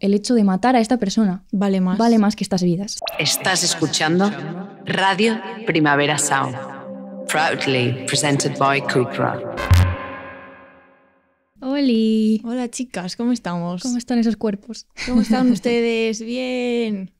el hecho de matar a esta persona vale más. Vale más que estas vidas. Estás escuchando Radio Primavera Sound, proudly presented by Cupra. Hola. Hola chicas, ¿cómo estamos? ¿Cómo están esos cuerpos? ¿Cómo están ustedes? Bien.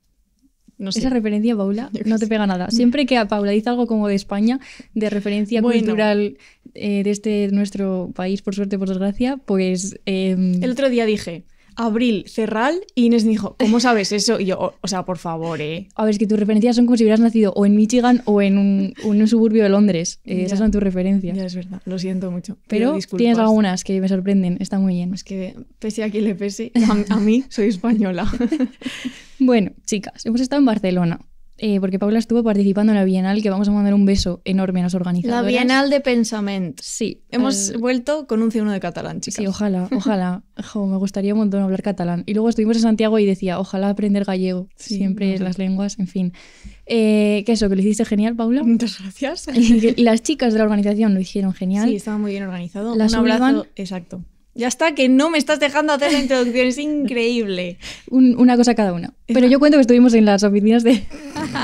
Esa referencia, Paula, no te pega nada. Siempre que a Paula dice algo como de España, de referencia cultural eh, de este nuestro país, por suerte, por desgracia, pues... Em, el otro día dije, Abril Cerral y Inés dijo, ¿cómo sabes eso? Y yo, o, sea, por favor, ¿eh? A ver, es que tus referencias son como si hubieras nacido o en Michigan o en un, suburbio de Londres. Eh, esas son tus referencias. Ya es verdad, lo siento mucho. Pero tienes algunas que me sorprenden, está muy bien. Es que pese a quien le pese, a mí soy española. bueno, chicas, hemos estado en Barcelona. Eh, porque Paula estuvo participando en la Bienal, que vamos a mandar un beso enorme a las organizadores. La Bienal de Pensament. Sí. Hemos vuelto con un C1 de catalán, chicas. Sí, ojalá, ojalá. me gustaría un montón hablar catalán. Y luego estuvimos en Santiago y decía, ojalá aprender gallego. Siempre las lenguas, en fin. Eh, que eso, que lo hiciste genial, Paula. Muchas gracias. y las chicas de la organización lo hicieron genial. Sí, estaba muy bien organizado. Las un abrazo, exacto. Ya está, que no me estás dejando hacer la introducción, es increíble. una cosa cada una. Pero yo cuento que estuvimos en las oficinas de.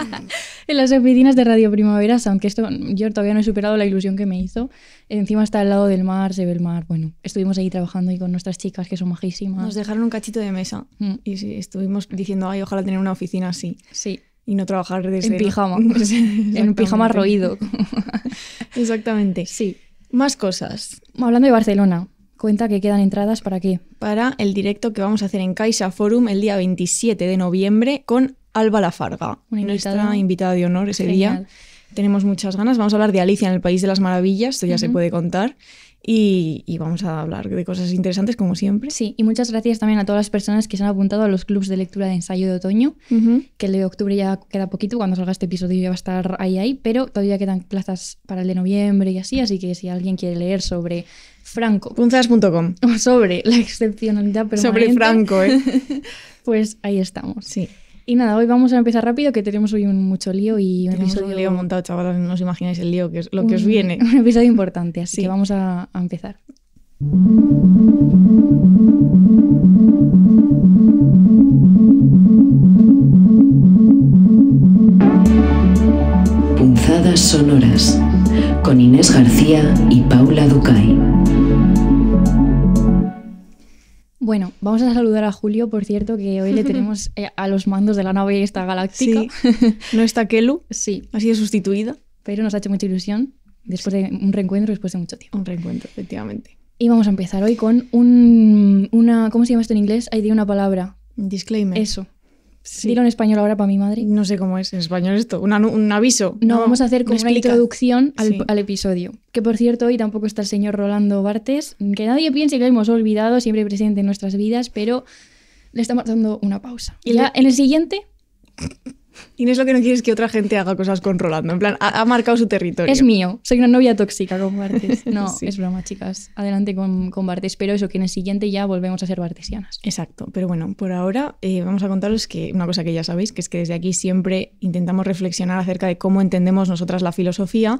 en las oficinas de Radio Primavera aunque esto yo todavía no he superado la ilusión que me hizo. Encima está al lado del mar, se ve el mar. Bueno, estuvimos ahí trabajando y con nuestras chicas que son majísimas. Nos dejaron un cachito de mesa mm. y estuvimos diciendo, ay, ojalá tener una oficina así. Sí. Y no trabajar desde. En pijama. en pijama roído. Exactamente. Sí. Más cosas. Hablando de Barcelona, Cuenta que quedan entradas para qué. Para el directo que vamos a hacer en Caixa Forum el día 27 de noviembre con Alba Lafarga, Una invitada. nuestra invitada de honor ese día. Tenemos muchas ganas. Vamos a hablar de Alicia en el País de las Maravillas, esto ya se puede contar. Y, vamos a hablar de cosas interesantes como siempre. Sí, y muchas gracias también a todas las personas que se han apuntado a los clubs de lectura de ensayo de otoño, que el de octubre ya queda poquito, cuando salga este episodio ya va a estar ahí, ahí, pero todavía quedan plazas para el de noviembre y así, así que si alguien quiere leer sobre Franco. Punzadas.com. Sobre la excepcionalidad pero Sobre Franco, ¿eh? pues ahí estamos. Sí. Y nada, hoy vamos a empezar rápido que tenemos hoy un mucho lío y un episodio... un lío montado, chavales, no os imagináis el lío que es lo que os viene. Un episodio importante, así que vamos a empezar. Punzadas sonoras con Inés García y Paula Ducay. Bueno, vamos a saludar a Julio, por cierto, que hoy le tenemos eh, a los mandos de la nave esta galáctica. No está Kelu. Sí. Ha sido sustituida. Pero nos ha hecho mucha ilusión después de un reencuentro, después de mucho tiempo. Un reencuentro, efectivamente. Y vamos a empezar hoy con un, una, ¿cómo se llama esto en inglés? Hay de una palabra. Disclaimer. Eso. Dilo en español ahora para mi madre. No sé cómo es en español esto. un aviso. No, vamos a hacer como una introducción al, episodio. Que por cierto, hoy tampoco está el señor Rolando Bartes. Que nadie piense que lo hemos olvidado, siempre presente en nuestras vidas, pero le estamos dando una pausa. Y en el siguiente Y no es lo que no quieres que otra gente haga cosas con Rolando. En plan, ha, marcado su territorio. Es mío. Soy una novia tóxica con Bartes. No, es broma, chicas. Adelante con, con Bartes. Pero eso, que en el siguiente ya volvemos a ser bartesianas. Exacto. Pero bueno, por ahora eh, vamos a contaros que una cosa que ya sabéis, que es que desde aquí siempre intentamos reflexionar acerca de cómo entendemos nosotras la filosofía,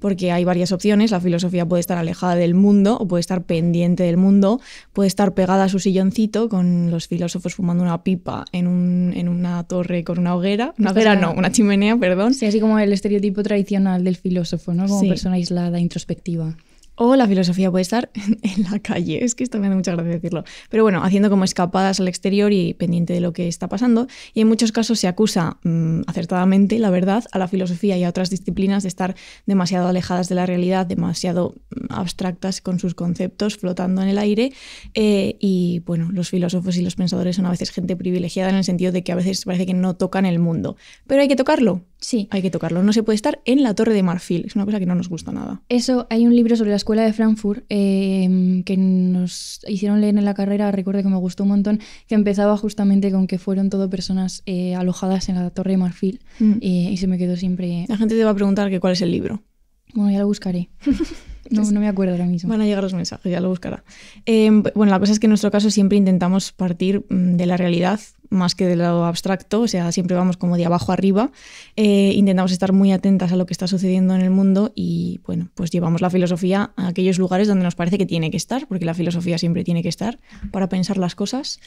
porque hay varias opciones. La filosofía puede estar alejada del mundo o puede estar pendiente del mundo, puede estar pegada a su silloncito con los filósofos fumando una pipa en, un, en una torre con una hoguera. Una una chimenea, perdón. Sí, así como el estereotipo tradicional del filósofo, ¿no? Como persona aislada, introspectiva. O la filosofía puede estar en la calle, es que esto me da mucha gracia decirlo. Pero bueno, haciendo como escapadas al exterior y pendiente de lo que está pasando. Y en muchos casos se acusa mm, acertadamente, la verdad, a la filosofía y a otras disciplinas de estar demasiado alejadas de la realidad, demasiado mm, abstractas con sus conceptos, flotando en el aire. Eh, y bueno, los filósofos y los pensadores son a veces gente privilegiada en el sentido de que a veces parece que no tocan el mundo. Pero hay que tocarlo. Sí. Hay que tocarlo. No se puede estar en la torre de marfil. Es una cosa que no nos gusta nada. Eso, hay un libro sobre las escuela de Frankfurt, em, que nos hicieron leer en la carrera, recuerdo que me gustó un montón, que empezaba justamente con que fueron todo personas eh, alojadas en la Torre de Marfil mm. eh, y se me quedó siempre... La gente te va a preguntar que cuál es el libro. Bueno, ya lo buscaré. No, me acuerdo ahora mismo. Van a llegar los mensajes, ya lo buscará. Em, bueno, la cosa es que en nuestro caso siempre intentamos partir mm, de la realidad más que de lo abstracto, o sea, siempre vamos como de abajo arriba. Eh, intentamos estar muy atentas a lo que está sucediendo en el mundo y, bueno, pues llevamos la filosofía a aquellos lugares donde nos parece que tiene que estar, porque la filosofía siempre tiene que estar para pensar las cosas.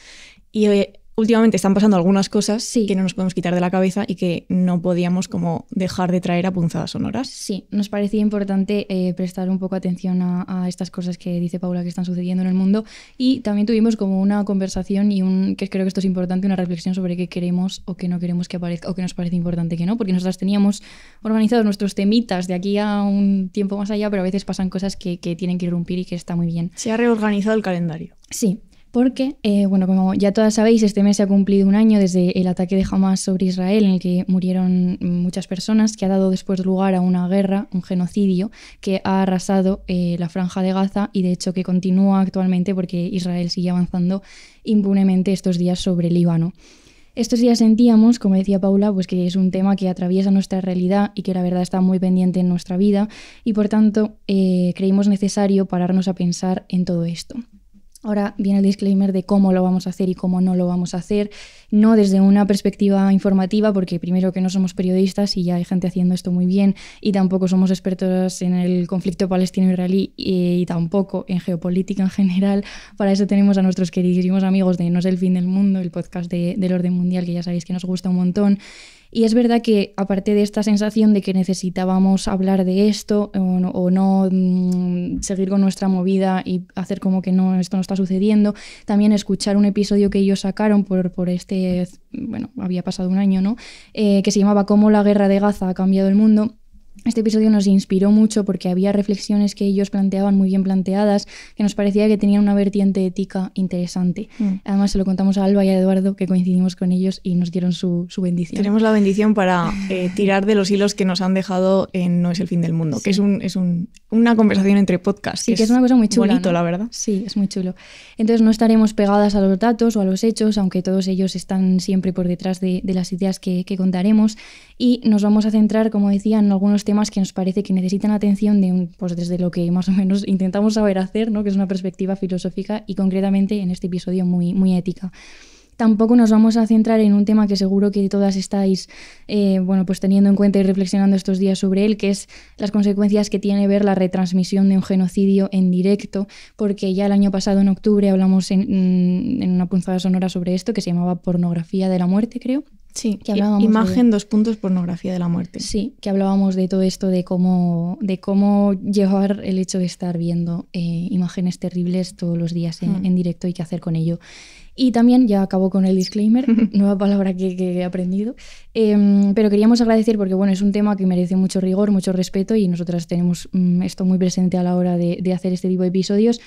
Y eh, últimamente están pasando algunas cosas que no nos podemos quitar de la cabeza y que no podíamos como dejar de traer a punzadas sonoras. Sí, nos parecía importante eh, prestar un poco atención a, estas cosas que dice Paula que están sucediendo en el mundo y también tuvimos como una conversación y un, que creo que esto es importante, una reflexión sobre qué queremos o qué no queremos que aparezca o qué nos parece importante que no, porque nosotras teníamos organizados nuestros temitas de aquí a un tiempo más allá, pero a veces pasan cosas que, que tienen que irrumpir y que está muy bien. Se ha reorganizado el calendario. Sí, porque, eh, bueno, como ya todas sabéis, este mes se ha cumplido un año desde el ataque de Hamas sobre Israel, en el que murieron muchas personas, que ha dado después lugar a una guerra, un genocidio, que ha arrasado eh, la franja de Gaza y de hecho que continúa actualmente porque Israel sigue avanzando impunemente estos días sobre Líbano. Estos días sentíamos, como decía Paula, pues que es un tema que atraviesa nuestra realidad y que la verdad está muy pendiente en nuestra vida y por tanto eh, creímos necesario pararnos a pensar en todo esto. Ahora viene el disclaimer de cómo lo vamos a hacer y cómo no lo vamos a hacer, no desde una perspectiva informativa, porque primero que no somos periodistas y ya hay gente haciendo esto muy bien, y tampoco somos expertos en el conflicto palestino-israelí y, tampoco en geopolítica en general. Para eso tenemos a nuestros queridísimos amigos de No es el fin del mundo, el podcast del orden mundial, que ya sabéis que nos gusta un montón, y es verdad que aparte de esta sensación de que necesitábamos hablar de esto o no, mm, seguir con nuestra movida y hacer como que no, esto no está sucediendo, también escuchar un episodio que ellos sacaron por, por este, bueno, había pasado un año, ¿no? Eh, que se llamaba Cómo la guerra de Gaza ha cambiado el mundo este episodio nos inspiró mucho porque había reflexiones que ellos planteaban muy bien planteadas, que nos parecía que tenían una vertiente ética interesante. Mm. Además, se lo contamos a Alba y a Eduardo, que coincidimos con ellos y nos dieron su, bendición. Tenemos la bendición para eh, tirar de los hilos que nos han dejado en No es el fin del mundo, que es un, es un una conversación entre podcasts. Sí, que, es, una cosa muy chula. Bonito, la verdad. Sí, es muy chulo. Entonces no estaremos pegadas a los datos o a los hechos, aunque todos ellos están siempre por detrás de, las ideas que, contaremos. Y nos vamos a centrar, como decía, en algunos temas que nos parece que necesitan atención de pues desde lo que más o menos intentamos saber hacer, ¿no? que es una perspectiva filosófica y concretamente en este episodio muy, muy ética tampoco nos vamos a centrar en un tema que seguro que todas estáis eh, bueno, pues teniendo en cuenta y reflexionando estos días sobre él, que es las consecuencias que tiene ver la retransmisión de un genocidio en directo, porque ya el año pasado, en octubre, hablamos en, mm, una punzada sonora sobre esto, que se llamaba Pornografía de la Muerte, creo. Sí, que imagen dos puntos pornografía de la muerte. Sí, que hablábamos de todo esto, de cómo, de cómo llevar el hecho de estar viendo eh, imágenes terribles todos los días en, hmm. en directo y qué hacer con ello. Y también, ya acabo con el disclaimer, nueva palabra que, he aprendido, em, pero queríamos agradecer porque bueno, es un tema que merece mucho rigor, mucho respeto y nosotras tenemos mm, esto muy presente a la hora de hacer este tipo de episodios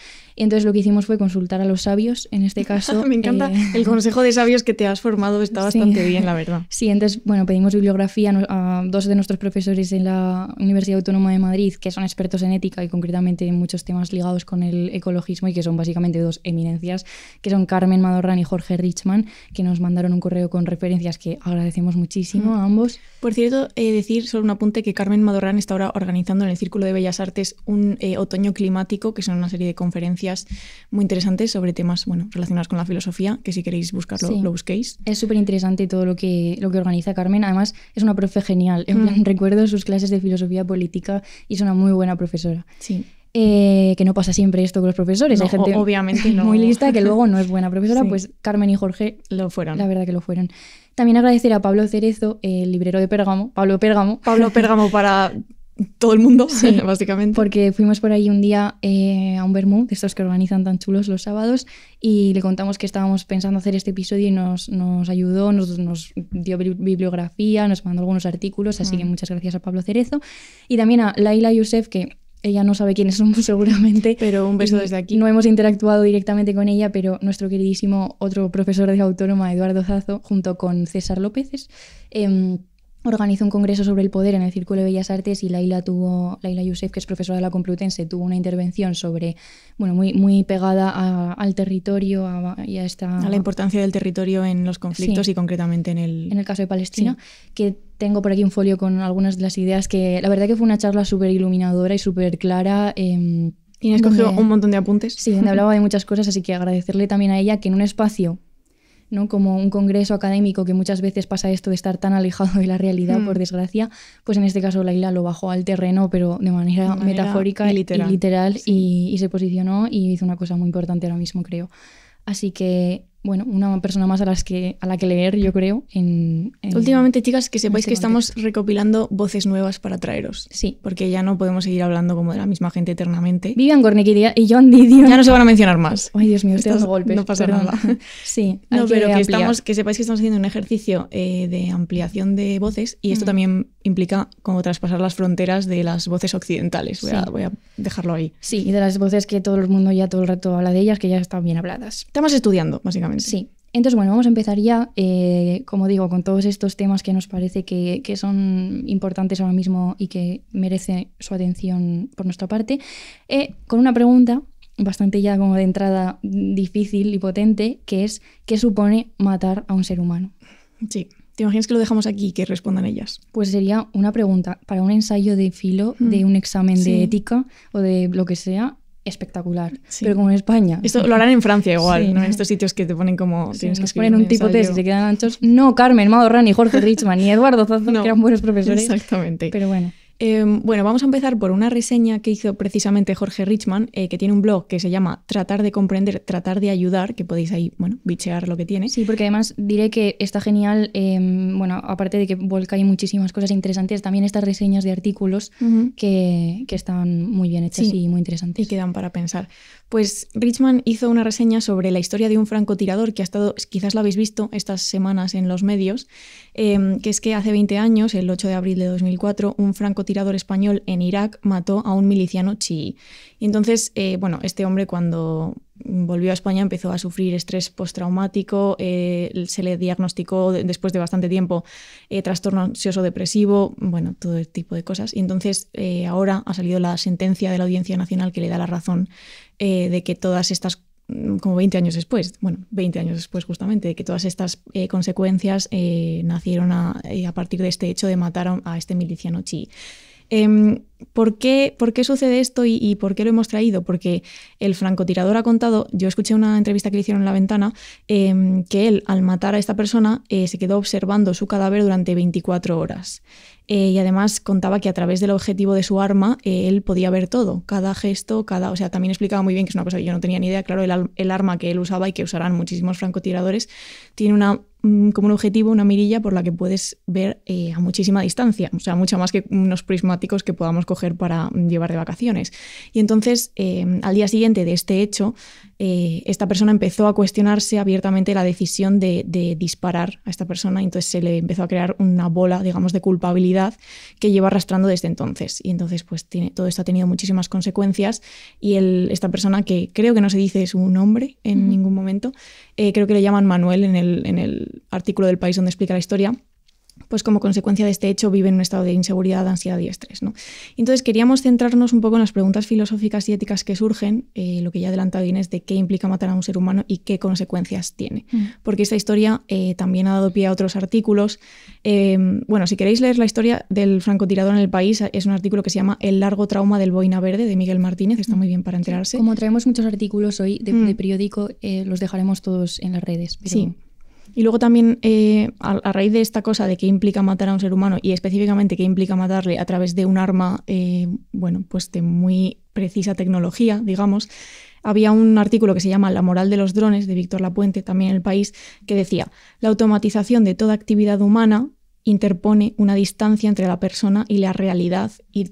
entonces lo que hicimos fue consultar a los sabios, en este caso. Me encanta eh, el consejo de sabios que te has formado, está bastante bien, la verdad. Sí, entonces, bueno, pedimos bibliografía a dos de nuestros profesores en la Universidad Autónoma de Madrid, que son expertos en ética y concretamente en muchos temas ligados con el ecologismo y que son básicamente dos eminencias, que son Carmen Madorrán y Jorge Richman, que nos mandaron un correo con referencias que agradecemos muchísimo a ambos. Por cierto, decir solo un apunte que Carmen Madorrán está ahora organizando en el Círculo de Bellas Artes un eh, otoño climático, que son una serie de conferencias muy interesantes sobre temas bueno, relacionados con la filosofía, que si queréis buscarlo, lo busquéis. Es súper interesante todo lo que, lo que organiza Carmen. Además, es una profe genial. Mm. recuerdo sus clases de filosofía política y es una muy buena profesora. Sí. Eh, que no pasa siempre esto con los profesores. gente obviamente muy lista que luego no es buena profesora, pues Carmen y Jorge lo fueron. La verdad que lo fueron. También agradecer a Pablo Cerezo, el librero de Pérgamo, Pablo Pérgamo. Pablo Pérgamo para todo el mundo, básicamente. Porque fuimos por ahí un día eh, a un vermú, de estos que organizan tan chulos los sábados, y le contamos que estábamos pensando hacer este episodio y nos, nos ayudó, nos, nos, dio bibliografía, nos mandó algunos artículos, así que mm. muchas gracias a Pablo Cerezo. Y también a Laila Youssef, que ella no sabe quiénes somos seguramente. Pero un beso desde aquí. No hemos interactuado directamente con ella, pero nuestro queridísimo otro profesor de autónoma, Eduardo Zazo, junto con César López, eh, em, organizó un congreso sobre el poder en el Círculo de Bellas Artes y Laila tuvo, Youssef, que es profesora de la Complutense, tuvo una intervención sobre, bueno, muy, muy pegada al territorio y a esta... A la importancia del territorio en los conflictos y concretamente en el... En el caso de Palestina, que tengo por aquí un folio con algunas de las ideas que, la verdad que fue una charla súper iluminadora y súper clara. Em, y y escogió un montón de apuntes. Sí, hablaba de muchas cosas, así que agradecerle también a ella que en un espacio ¿no? como un congreso académico que muchas veces pasa esto de estar tan alejado de la realidad, por mm. desgracia, pues en este caso Laila lo bajó al terreno, pero de manera, metafórica y literal, y, y se posicionó y hizo una cosa muy importante ahora mismo, creo. Así que bueno, una persona más a, las que, a la que leer, yo creo. En, Últimamente, chicas, que sepáis que estamos recopilando voces nuevas para traeros. Sí. Porque ya no podemos seguir hablando como de la misma gente eternamente. Vivian Gornick y John Didion. Ya no se van a mencionar más. Ay, Dios mío, golpes. No pasa nada. sí. No, pero que, sepáis que estamos haciendo un ejercicio eh, de ampliación de voces y esto también implica como traspasar las fronteras de las voces occidentales. Voy, a, voy, a, dejarlo ahí. Sí, y de las voces que todo el mundo ya todo el rato habla de ellas, que ya están bien habladas. Estamos estudiando, básicamente. Sí. Entonces, bueno, vamos a empezar ya, eh, como digo, con todos estos temas que nos parece que, que, son importantes ahora mismo y que merece su atención por nuestra parte, eh, con una pregunta bastante ya como de entrada difícil y potente, que es, ¿qué supone matar a un ser humano? Sí. ¿Te imaginas que lo dejamos aquí y que respondan ellas? Pues sería una pregunta para un ensayo de filo, de mm. un examen de ética o de lo que sea espectacular. Pero como en España. Esto lo harán en Francia igual, ¿no? En estos sitios que te ponen como. tienes que poner un, tipo de si se este, quedan anchos. No, Carmen Mauro ni Jorge Richman, y Eduardo Zazo, que eran buenos profesores. Exactamente. Pero bueno. Em, bueno, vamos a empezar por una reseña que hizo precisamente Jorge Richman, eh, que tiene un blog que se llama Tratar de comprender, tratar de ayudar, que podéis ahí, bueno, bichear lo que tiene. Sí, porque además diré que está genial, em, bueno, aparte de que Volca hay muchísimas cosas interesantes, también estas reseñas de artículos que, están muy bien hechas y muy interesantes. Y quedan para pensar. Pues Richman hizo una reseña sobre la historia de un francotirador que ha estado, quizás lo habéis visto estas semanas en los medios, em, que es que hace 20 años, el 8 de abril de 2004, un francotirador español en Irak mató a un miliciano chií. Y entonces, eh, bueno, este hombre cuando volvió a España empezó a sufrir estrés postraumático, eh, se le diagnosticó después de bastante tiempo eh, trastorno ansioso depresivo, bueno, todo tipo de cosas. Y entonces ahora ha salido la sentencia de la Audiencia Nacional que le da la razón de que todas estas mm, como 20 años después, bueno, 20 años después justamente, de que todas estas consecuencias nacieron a, a, partir de este hecho de matar a, a este miliciano chi. Em, ¿por, qué, ¿por, qué, sucede esto y, por qué lo hemos traído? Porque el francotirador ha contado, yo escuché una entrevista que le hicieron en la ventana, em, que él al matar a esta persona eh, se quedó observando su cadáver durante 24 horas. Eh, y además contaba que a través del objetivo de su arma eh, él podía ver todo, cada gesto, cada... O sea, también explicaba muy bien que es una cosa que yo no tenía ni idea. Claro, el, el arma que él usaba y que usarán muchísimos francotiradores tiene una Mm, como un objetivo, una mirilla por la que puedes ver eh, a muchísima distancia, o sea, mucho más que unos prismáticos que podamos coger para mm, llevar de vacaciones. Y entonces, eh, al día siguiente de este hecho, eh, esta persona empezó a cuestionarse abiertamente la decisión de, disparar a esta persona, y entonces se le empezó a crear una bola, digamos, de culpabilidad que lleva arrastrando desde entonces. Y entonces, pues tiene, todo esto ha tenido muchísimas consecuencias y esta persona, que creo que no se dice su nombre en ningún momento, eh, creo que le llaman Manuel en el artículo del país donde explica la historia, pues como consecuencia de este hecho viven un estado de inseguridad, ansiedad y estrés. ¿no? Entonces queríamos centrarnos un poco en las preguntas filosóficas y éticas que surgen, eh, lo que ya adelantado es de qué implica matar a un ser humano y qué consecuencias tiene. Mm. Porque esta historia eh, también ha dado pie a otros artículos. Em, bueno, si queréis leer la historia del francotirador en el país, es un artículo que se llama El largo trauma del boina verde de Miguel Martínez, está mm. muy bien para enterarse. Como traemos muchos artículos hoy de, mm. periódico, eh, los dejaremos todos en las redes. Sí. Y luego también, eh, a, raíz de esta cosa de qué implica matar a un ser humano y específicamente qué implica matarle a través de un arma, eh, bueno, pues de muy precisa tecnología, digamos, había un artículo que se llama La moral de los drones, de Víctor Lapuente, también en el país, que decía, la automatización de toda actividad humana interpone una distancia entre la persona y la realidad y,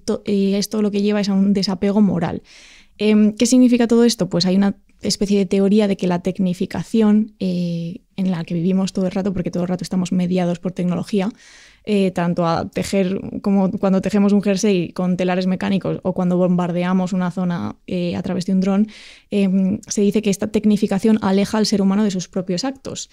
esto lo que lleva es a un desapego moral. Em, ¿Qué significa todo esto? Pues hay una especie de teoría de que la tecnificación eh, en la que vivimos todo el rato, porque todo el rato estamos mediados por tecnología, eh, tanto a tejer como cuando tejemos un jersey con telares mecánicos o cuando bombardeamos una zona eh, a través de un dron, em, se dice que esta tecnificación aleja al ser humano de sus propios actos.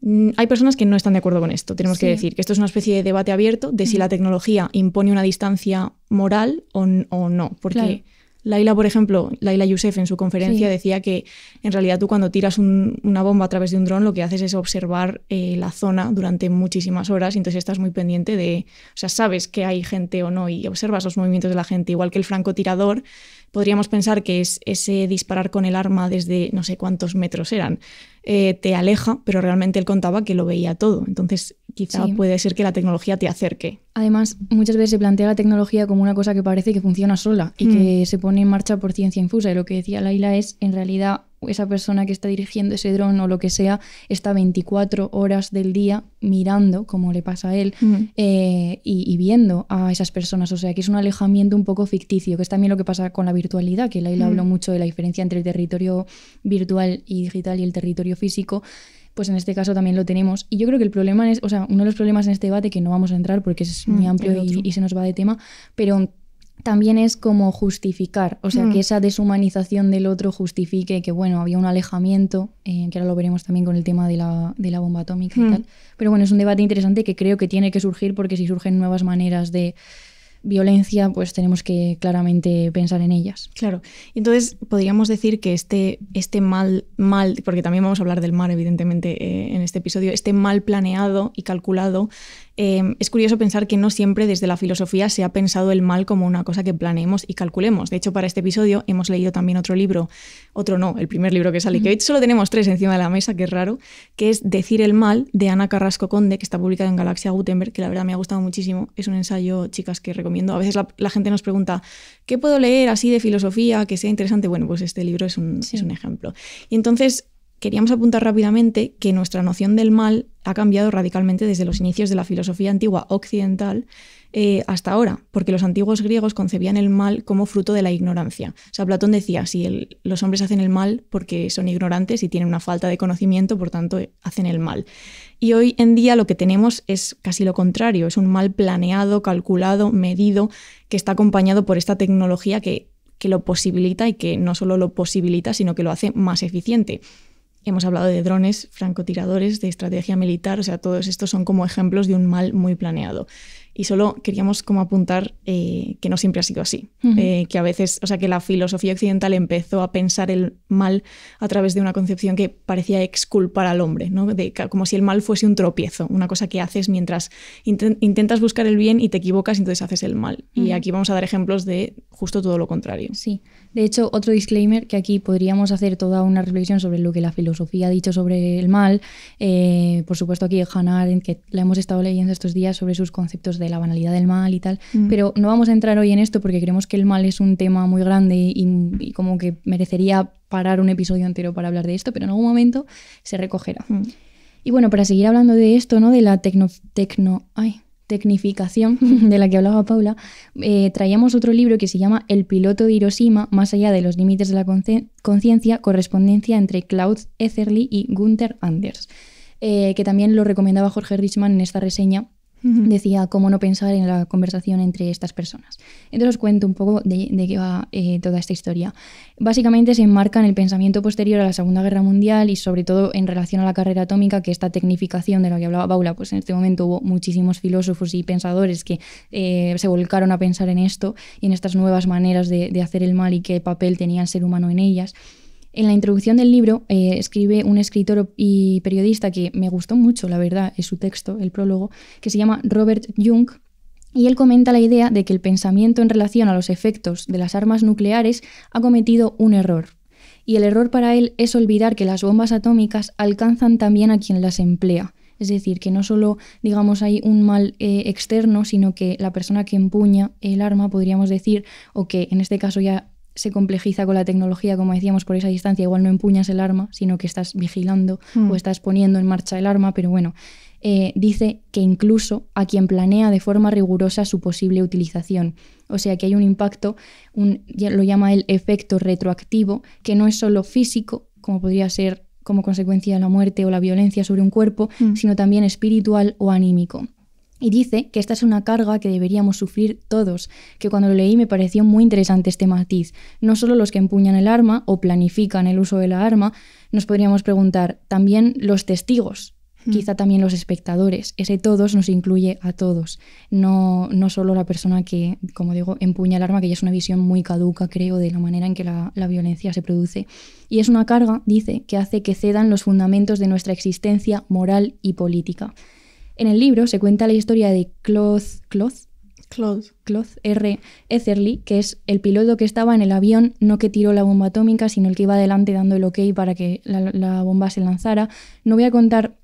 Mm, hay personas que no están de acuerdo con esto. Tenemos que decir que esto es una especie de debate abierto de si mm. la tecnología impone una distancia moral o, no. Porque Laila, por ejemplo, Laila Youssef en su conferencia decía que en realidad tú cuando tiras una bomba a través de un dron lo que haces es observar eh, la zona durante muchísimas horas y entonces estás muy pendiente de, o sea, sabes que hay gente o no y observas los movimientos de la gente, igual que el francotirador podríamos pensar que es ese disparar con el arma desde no sé cuántos metros eran, eh, te aleja, pero realmente él contaba que lo veía todo. Entonces, quizá puede ser que la tecnología te acerque. Además, muchas veces se plantea la tecnología como una cosa que parece que funciona sola y mm. que se pone en marcha por ciencia infusa. Y lo que decía Laila es, en realidad, esa persona que está dirigiendo ese dron o lo que sea está 24 horas del día mirando, como le pasa a él, eh, y, viendo a esas personas. O sea, que es un alejamiento un poco ficticio, que es también lo que pasa con la virtualidad, que Laila habló mucho de la diferencia entre el territorio virtual y digital y el territorio físico pues en este caso también lo tenemos. Y yo creo que el problema es, o sea, uno de los problemas en este debate, que no vamos a entrar porque es muy mm, amplio y, y, se nos va de tema, pero también es como justificar, o sea, que mm. esa deshumanización del otro justifique que, bueno, había un alejamiento, eh, que ahora lo veremos también con el tema de la, de la bomba atómica y mm. tal. Pero bueno, es un debate interesante que creo que tiene que surgir porque si surgen nuevas maneras de violencia, pues tenemos que claramente pensar en ellas. Claro. Entonces, podríamos decir que este, este mal, mal, porque también vamos a hablar del mar, evidentemente, eh, en este episodio, este mal planeado y calculado Em, es curioso pensar que no siempre desde la filosofía se ha pensado el mal como una cosa que planeemos y calculemos. De hecho, para este episodio hemos leído también otro libro, otro no, el primer libro que sale, que hoy solo tenemos tres encima de la mesa, que es raro, que es Decir el mal de Ana Carrasco Conde, que está publicada en Galaxia Gutenberg, que la verdad me ha gustado muchísimo. Es un ensayo, chicas, que recomiendo. A veces la, gente nos pregunta, ¿qué puedo leer así de filosofía que sea interesante? Bueno, pues este libro es es un ejemplo. Y entonces queríamos apuntar rápidamente que nuestra noción del mal ha cambiado radicalmente desde los inicios de la filosofía antigua occidental eh, hasta ahora, porque los antiguos griegos concebían el mal como fruto de la ignorancia. O sea, Platón decía, si los hombres hacen el mal porque son ignorantes y tienen una falta de conocimiento, por tanto, eh, hacen el mal. Y hoy en día lo que tenemos es casi lo contrario, es un mal planeado, calculado, medido, que está acompañado por esta tecnología que que lo posibilita y que no solo lo posibilita, sino que lo hace más eficiente. Hemos hablado de drones, francotiradores, de estrategia militar, o sea, todos estos son como ejemplos de un mal muy planeado. Y solo queríamos como apuntar eh, que no siempre ha sido así, eh, que a veces, o sea, que la filosofía occidental empezó a pensar el mal a través de una concepción que parecía exculpar al hombre, ¿no? como si el mal fuese un tropiezo, una cosa que haces mientras intentas buscar el bien y te equivocas, entonces haces el mal. Y aquí vamos a dar ejemplos de justo todo lo contrario. Sí, de hecho, otro disclaimer que aquí podríamos hacer toda una reflexión sobre lo que la filosofía ha dicho sobre el mal. Eh, por supuesto, aquí Hannah Arendt, que la hemos estado leyendo estos días sobre sus conceptos de la banalidad del mal y tal. Mm. Pero no vamos a entrar hoy en esto porque creemos que el mal es un tema muy grande y, como que merecería parar un episodio entero para hablar de esto, pero en algún momento se recogerá. Mm. Y bueno, para seguir hablando de esto, ¿no? De la tecno... ay, tecnificación de la que hablaba Paula, eh, traíamos otro libro que se llama El piloto de Hiroshima, más allá de los límites de la conciencia, correspondencia entre Klaus Etherly y Gunther Anders, eh, que también lo recomendaba Jorge Richman en esta reseña Decía, ¿cómo no pensar en la conversación entre estas personas? Entonces os cuento un poco de, qué va eh, toda esta historia. Básicamente se enmarca en el pensamiento posterior a la Segunda Guerra Mundial y sobre todo en relación a la carrera atómica, que esta tecnificación de la que hablaba Paula, pues en este momento hubo muchísimos filósofos y pensadores que eh, se volcaron a pensar en esto y en estas nuevas maneras de hacer el mal y qué papel tenía el ser humano en ellas. En la introducción del libro eh, escribe un escritor y periodista que me gustó mucho, la verdad, es su texto, el prólogo, que se llama Robert Jung, y él comenta la idea de que el pensamiento en relación a los efectos de las armas nucleares ha cometido un error. Y el error para él es olvidar que las bombas atómicas alcanzan también a quien las emplea. Es decir, que no solo, digamos, hay un mal eh, externo, sino que la persona que empuña el arma, podríamos decir, o que en este caso ya se complejiza con la tecnología, como decíamos, por esa distancia, igual no empuñas el arma, sino que estás vigilando o hmm. estás poniendo en marcha el arma, pero bueno, eh, dice que incluso a quien planea de forma rigurosa su posible utilización. O sea que hay un impacto, un, lo llama el efecto retroactivo, que no es solo físico, como podría ser como consecuencia de la muerte o la violencia sobre un cuerpo, hmm. sino también espiritual o anímico. Y dice que esta es una carga que deberíamos sufrir todos, que cuando lo leí me pareció muy interesante este matiz. No solo los que empuñan el arma o planifican el uso de la arma, nos podríamos preguntar, también los testigos, hmm. quizá también los espectadores. Ese todos nos incluye a todos, no, no solo la persona que, como digo, empuña el arma, que ya es una visión muy caduca, creo, de la manera en que la, la violencia se produce. Y es una carga, dice, que hace que cedan los fundamentos de nuestra existencia moral y política. En el libro se cuenta la historia de Cloth, Cloth, Cloth. Cloth R. Etherly, que es el piloto que estaba en el avión, no que tiró la bomba atómica, sino el que iba adelante dando el ok para que la, la bomba se lanzara. No voy a contar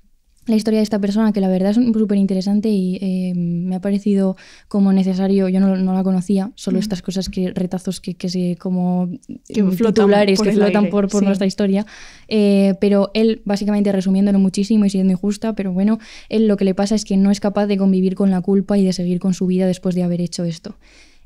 la historia de esta persona, que la verdad es súper interesante y eh, me ha parecido como necesario, yo no, la conocía, solo estas cosas que retazos que, se como que que flotan por, por nuestra historia, eh, pero él básicamente resumiéndolo muchísimo y siendo injusta, pero bueno, él lo que le pasa es que no es capaz de convivir con la culpa y de seguir con su vida después de haber hecho esto.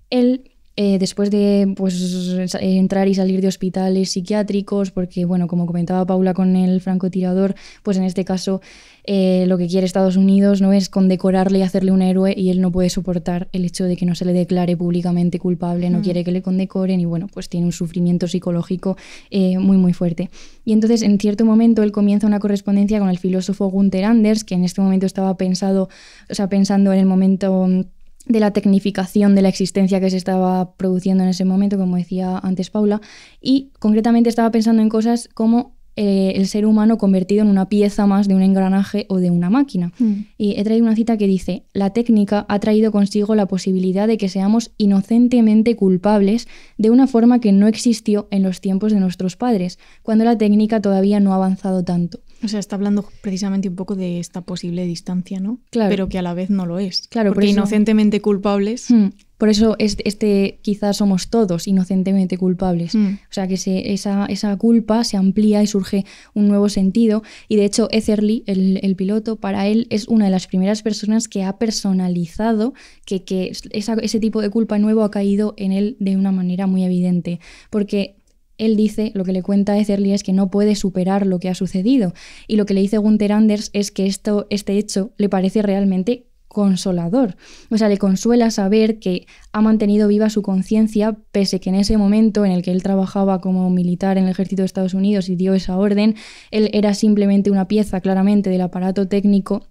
Él eh, después de pues, entrar y salir de hospitales psiquiátricos, porque, bueno, como comentaba Paula con el francotirador, pues en este caso eh, lo que quiere Estados Unidos no es condecorarle y hacerle un héroe y él no puede soportar el hecho de que no se le declare públicamente culpable, no quiere que le condecoren y, bueno, pues tiene un sufrimiento psicológico eh, muy, muy fuerte. Y entonces, en cierto momento, él comienza una correspondencia con el filósofo Gunther Anders, que en este momento estaba pensado, o sea, pensando en el momento mm, de la tecnificación de la existencia que se estaba produciendo en ese momento, como decía antes Paula, y concretamente estaba pensando en cosas como eh, el ser humano convertido en una pieza más de un engranaje o de una máquina. Mm. Y he traído una cita que dice, la técnica ha traído consigo la posibilidad de que seamos inocentemente culpables de una forma que no existió en los tiempos de nuestros padres, cuando la técnica todavía no ha avanzado tanto. O sea, está hablando precisamente un poco de esta posible distancia, ¿no? Claro. Pero que a la vez no lo es. Claro, porque inocentemente culpables. Hmm. por eso es, este quizás somos todos inocentemente culpables. Hmm. O sea, que esa, esa, culpa se amplía y surge un nuevo sentido. Y de hecho, Etherly, el, el piloto, para él es una de las primeras personas que ha personalizado que, que ese tipo de culpa nuevo ha caído en él de una manera muy evidente. Porque él dice, lo que le cuenta a Etherly es que no puede superar lo que ha sucedido. Y lo que le dice Gunther Anders es que esto, este hecho le parece realmente consolador. O sea, le consuela saber que ha mantenido viva su conciencia, pese que en ese momento en el que él trabajaba como militar en el ejército de Estados Unidos y dio esa orden, él era simplemente una pieza claramente del aparato técnico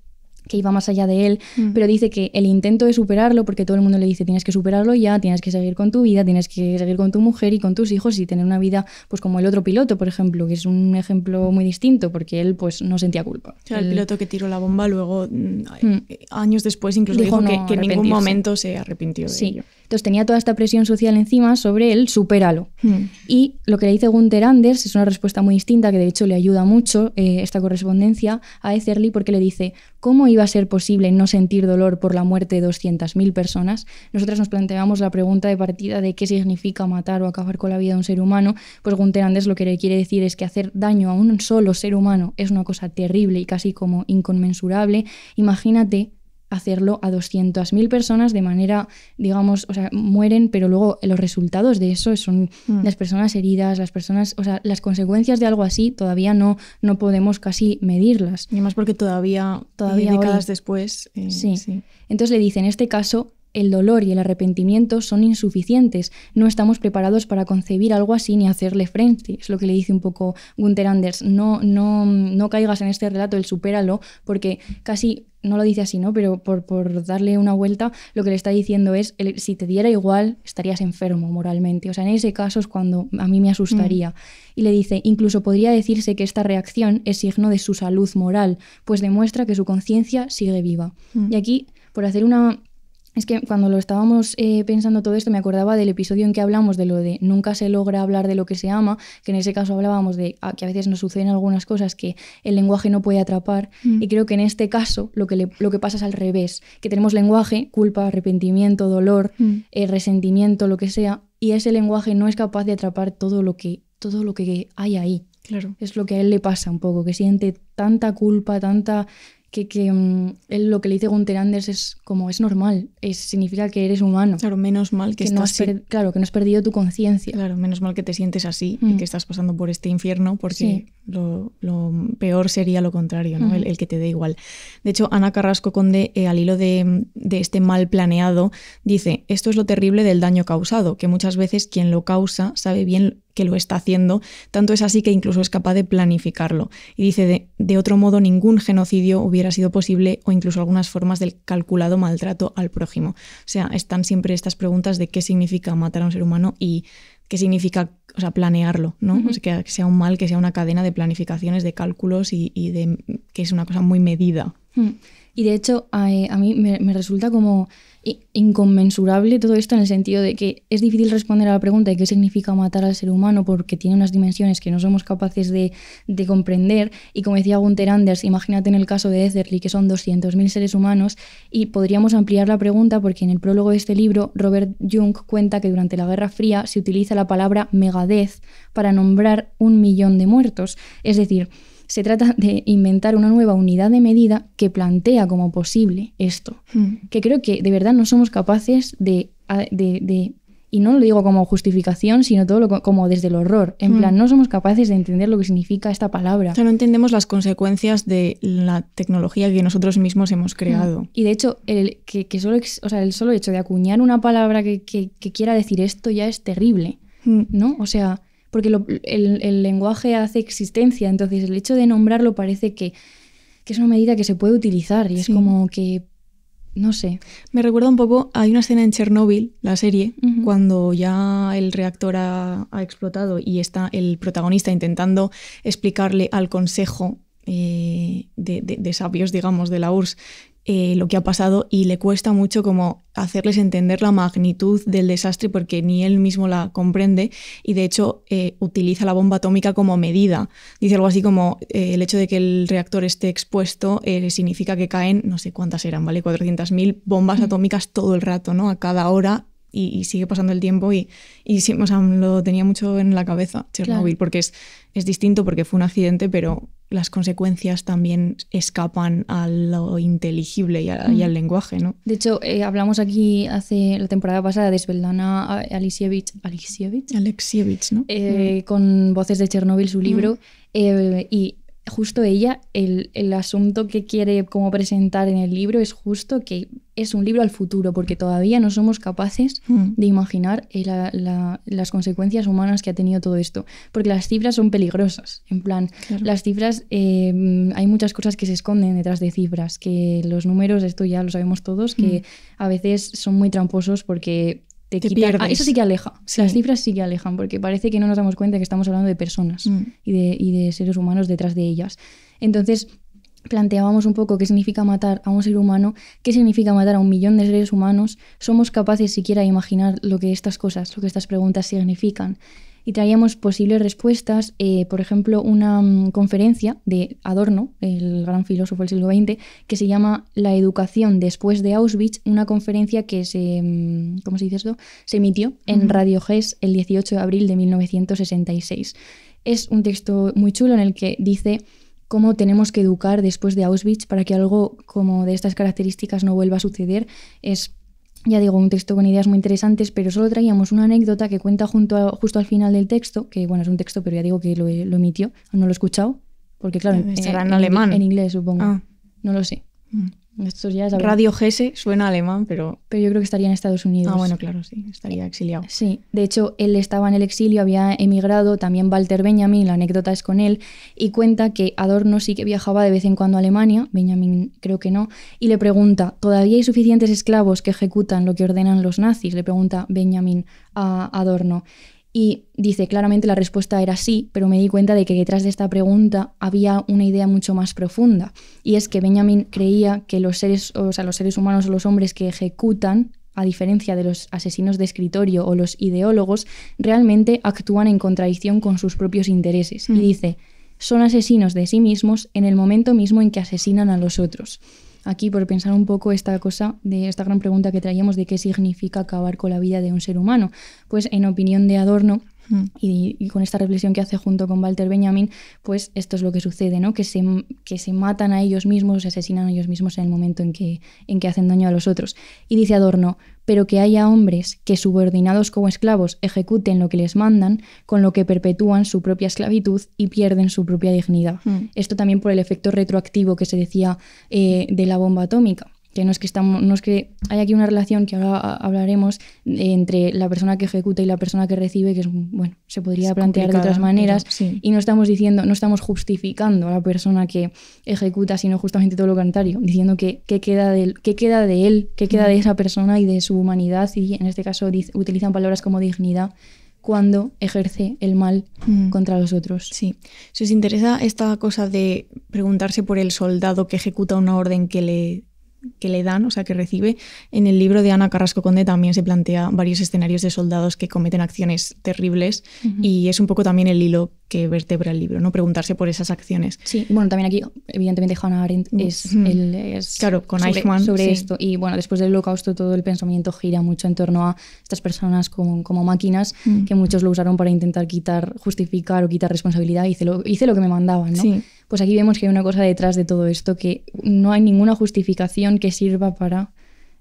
que iba más allá de él, mm. pero dice que el intento de superarlo, porque todo el mundo le dice tienes que superarlo ya, tienes que seguir con tu vida, tienes que seguir con tu mujer y con tus hijos y tener una vida pues como el otro piloto, por ejemplo, que es un ejemplo muy distinto porque él pues no sentía culpa. O sea, el, piloto que tiró la bomba luego mm, mm. años después incluso dijo, que, en ningún momento se arrepintió de sí. ello. Entonces tenía toda esta presión social encima sobre él, supéralo. Hmm. Y lo que le dice Gunther Anders es una respuesta muy distinta, que de hecho le ayuda mucho eh, esta correspondencia a Etherly, porque le dice, ¿cómo iba a ser posible no sentir dolor por la muerte de 200.000 personas? Nosotras nos planteamos la pregunta de partida de qué significa matar o acabar con la vida de un ser humano. Pues Gunther Anders lo que le quiere decir es que hacer daño a un solo ser humano es una cosa terrible y casi como inconmensurable. Imagínate hacerlo a 200.000 personas de manera, digamos, o sea, mueren, pero luego los resultados de eso son mm. las personas heridas, las personas, o sea, las consecuencias de algo así todavía no, no podemos casi medirlas. Y más porque todavía, todavía décadas después. Eh, sí. Entonces le dice, en este caso, el dolor y el arrepentimiento son insuficientes. No estamos preparados para concebir algo así ni hacerle frente. Es lo que le dice un poco Gunther Anders. No, no, no caigas en este relato, el supéralo, porque casi no lo dice así, ¿no? Pero por, darle una vuelta, lo que le está diciendo es, si te diera igual, estarías enfermo moralmente. O sea, en ese caso es cuando a mí me asustaría. Mm. Y le dice, incluso podría decirse que esta reacción es signo de su salud moral, pues demuestra que su conciencia sigue viva. Mm. Y aquí, por hacer una es que cuando lo estábamos eh, pensando todo esto, me acordaba del episodio en que hablamos de lo de nunca se logra hablar de lo que se ama, que en ese caso hablábamos de ah, que a veces nos suceden algunas cosas que el lenguaje no puede atrapar. Mm. Y creo que en este caso lo que, lo que pasa es al revés, que tenemos lenguaje, culpa, arrepentimiento, dolor, mm. eh, resentimiento, lo que sea, y ese lenguaje no es capaz de atrapar todo lo que, todo lo que hay ahí. Claro. Es lo que a él le pasa un poco, que siente tanta culpa, tanta que, que mm, lo que le dice Gunther Anders es como es normal, es, significa que eres humano. Claro, menos mal que, no has Claro, que no has perdido tu conciencia. Claro, menos mal que te sientes así y mm. que estás pasando por este infierno, porque lo, peor sería lo contrario, ¿no? Mm. El, que te dé igual. De hecho, Ana Carrasco Conde, eh, al hilo de, de este mal planeado, dice, esto es lo terrible del daño causado, que muchas veces quien lo causa sabe bien que lo está haciendo, tanto es así que incluso es capaz de planificarlo. Y dice, de, de otro modo ningún genocidio hubiera sido posible o incluso algunas formas del calculado maltrato al prójimo. O sea, están siempre estas preguntas de qué significa matar a un ser humano y qué significa o sea, planearlo, ¿no? o sea, que sea un mal, que sea una cadena de planificaciones, de cálculos y, de que es una cosa muy medida. Mm. Y de hecho, a, mí me, resulta como inconmensurable todo esto en el sentido de que es difícil responder a la pregunta de qué significa matar al ser humano porque tiene unas dimensiones que no somos capaces de, de comprender. Y como decía Gunther Anders, imagínate en el caso de Etherly, que son 200.000 seres humanos, y podríamos ampliar la pregunta porque en el prólogo de este libro, Robert Jung cuenta que durante la Guerra Fría se utiliza la palabra megadez para nombrar un millón de muertos. Es decir, se trata de inventar una nueva unidad de medida que plantea como posible esto, hmm. que creo que de verdad no somos capaces de, de, y no lo digo como justificación, sino todo como desde el horror. En hmm. plan, no somos capaces de entender lo que significa esta palabra. O no entendemos las consecuencias de la tecnología que nosotros mismos hemos hmm. creado. Y de hecho, el, que, solo, o sea, el solo hecho de acuñar una palabra que, quiera decir esto ya es terrible, ¿no? O sea porque el, lenguaje hace existencia, entonces el hecho de nombrarlo parece que, es una medida que se puede utilizar y es como que, no sé. Me recuerda un poco, hay una escena en Chernóbil, la serie, cuando ya el reactor ha, explotado y está el protagonista intentando explicarle al consejo. Eh, de, de sabios, digamos, de la URSS, eh, lo que ha pasado y le cuesta mucho como hacerles entender la magnitud del desastre porque ni él mismo la comprende y de hecho eh, utiliza la bomba atómica como medida. Dice algo así como eh, el hecho de que el reactor esté expuesto significa que caen, no sé cuántas eran, ¿vale? 400.000 bombas mm. atómicas todo el rato, ¿no? A cada hora y, sigue pasando el tiempo y, y lo tenía mucho en la cabeza Chernobyl, porque es, es distinto, porque fue un accidente, pero las consecuencias también escapan a lo inteligible y, al mm. lenguaje, ¿no? De hecho, eh, hablamos aquí hace la temporada pasada de Sveldana Alisievich, Alisievich, Alexievich, eh, mm. Con Voces de Chernobyl, su libro, mm. eh, y justo ella, el, asunto que quiere como presentar en el libro es justo que es un libro al futuro, porque todavía no somos capaces hmm. de imaginar eh, las consecuencias humanas que ha tenido todo esto, porque las cifras son peligrosas, en plan, las cifras, eh, hay muchas cosas que se esconden detrás de cifras, que los números, esto ya lo sabemos todos, que hmm. a veces son muy tramposos porque eso sí que aleja. Las cifras sí que alejan, porque parece que no nos damos cuenta que estamos hablando de personas mm. y, de, y, de, seres humanos detrás de ellas. Entonces, planteábamos un poco qué significa matar a un ser humano, qué significa matar a un millón de seres humanos. Somos capaces siquiera de imaginar lo que estas cosas, lo que estas preguntas significan y traíamos posibles respuestas, eh, por ejemplo, una mm, conferencia de Adorno, el gran filósofo del siglo XX, que se llama La educación después de Auschwitz, una conferencia que se, mm, ¿cómo se dice esto? Se emitió en Radio GES el 18 de abril de 1966. Es un texto muy chulo en el que dice cómo tenemos que educar después de Auschwitz para que algo como de estas características no vuelva a suceder es ya digo, un texto con ideas muy interesantes, pero solo traíamos una anécdota que cuenta junto justo al final del texto, que bueno, es un texto, pero ya digo que lo, lo emitió, no lo he escuchado, porque claro, en, en, alemán. en, inglés supongo, ah. no lo sé. Mm. Radio Gese suena alemán, pero... Pero yo creo que estaría en Estados Unidos. Ah, bueno, claro, sí, estaría exiliado. Sí, de hecho, él estaba en el exilio, había emigrado, también Walter Benjamin, la anécdota es con él, y cuenta que Adorno sí que viajaba de vez en cuando a Alemania, Benjamin creo que no, y le pregunta, ¿todavía hay suficientes esclavos que ejecutan lo que ordenan los nazis? Le pregunta Benjamin a Adorno. Y dice, claramente la respuesta era sí, pero me di cuenta de que detrás de esta pregunta había una idea mucho más profunda. Y es que Benjamin creía que los seres, o sea, los seres humanos o los hombres que ejecutan, a diferencia de los asesinos de escritorio o los ideólogos, realmente actúan en contradicción con sus propios intereses. Y mm. dice, son asesinos de sí mismos en el momento mismo en que asesinan a los otros aquí por pensar un poco esta cosa de esta gran pregunta que traíamos de qué significa acabar con la vida de un ser humano. Pues en opinión de Adorno, mm. y, con esta reflexión que hace junto con Walter Benjamin, pues esto es lo que sucede, ¿no? Que se, que se matan a ellos mismos, se asesinan a ellos mismos en el momento en que, en que hacen daño a los otros. Y dice Adorno, pero que haya hombres que, subordinados como esclavos, ejecuten lo que les mandan, con lo que perpetúan su propia esclavitud y pierden su propia dignidad. Mm. Esto también por el efecto retroactivo que se decía eh, de la bomba atómica que no es que, estamos, que hay aquí una relación que ahora hablaremos eh, entre la persona que ejecuta y la persona que recibe, que es, bueno, se podría plantear de otras maneras, y no estamos diciendo, no estamos justificando a la persona que ejecuta, sino justamente todo lo contrario, diciendo que qué queda de, queda de él, qué queda de esa persona y de su humanidad, y en este caso utilizan palabras como dignidad cuando ejerce el mal mm. contra los otros. Sí. Si os interesa esta cosa de preguntarse por el soldado que ejecuta una orden que le que le dan, o sea, que recibe. En el libro de Ana Carrasco Conde también se plantea varios escenarios de soldados que cometen acciones terribles y es un poco también el hilo que vertebra el libro, ¿no? Preguntarse por esas acciones. Sí, bueno, también aquí, evidentemente, Hannah Arendt mm. es, mm. el, claro, con sobre, sobre esto. Y bueno, después del holocausto todo el pensamiento gira mucho en torno a estas personas como, como máquinas, mm. que muchos lo usaron para intentar quitar, justificar o quitar responsabilidad. Hice lo, hice lo que me mandaban, Sí. Pues aquí vemos que hay una cosa detrás de todo esto, que no hay ninguna justificación que sirva para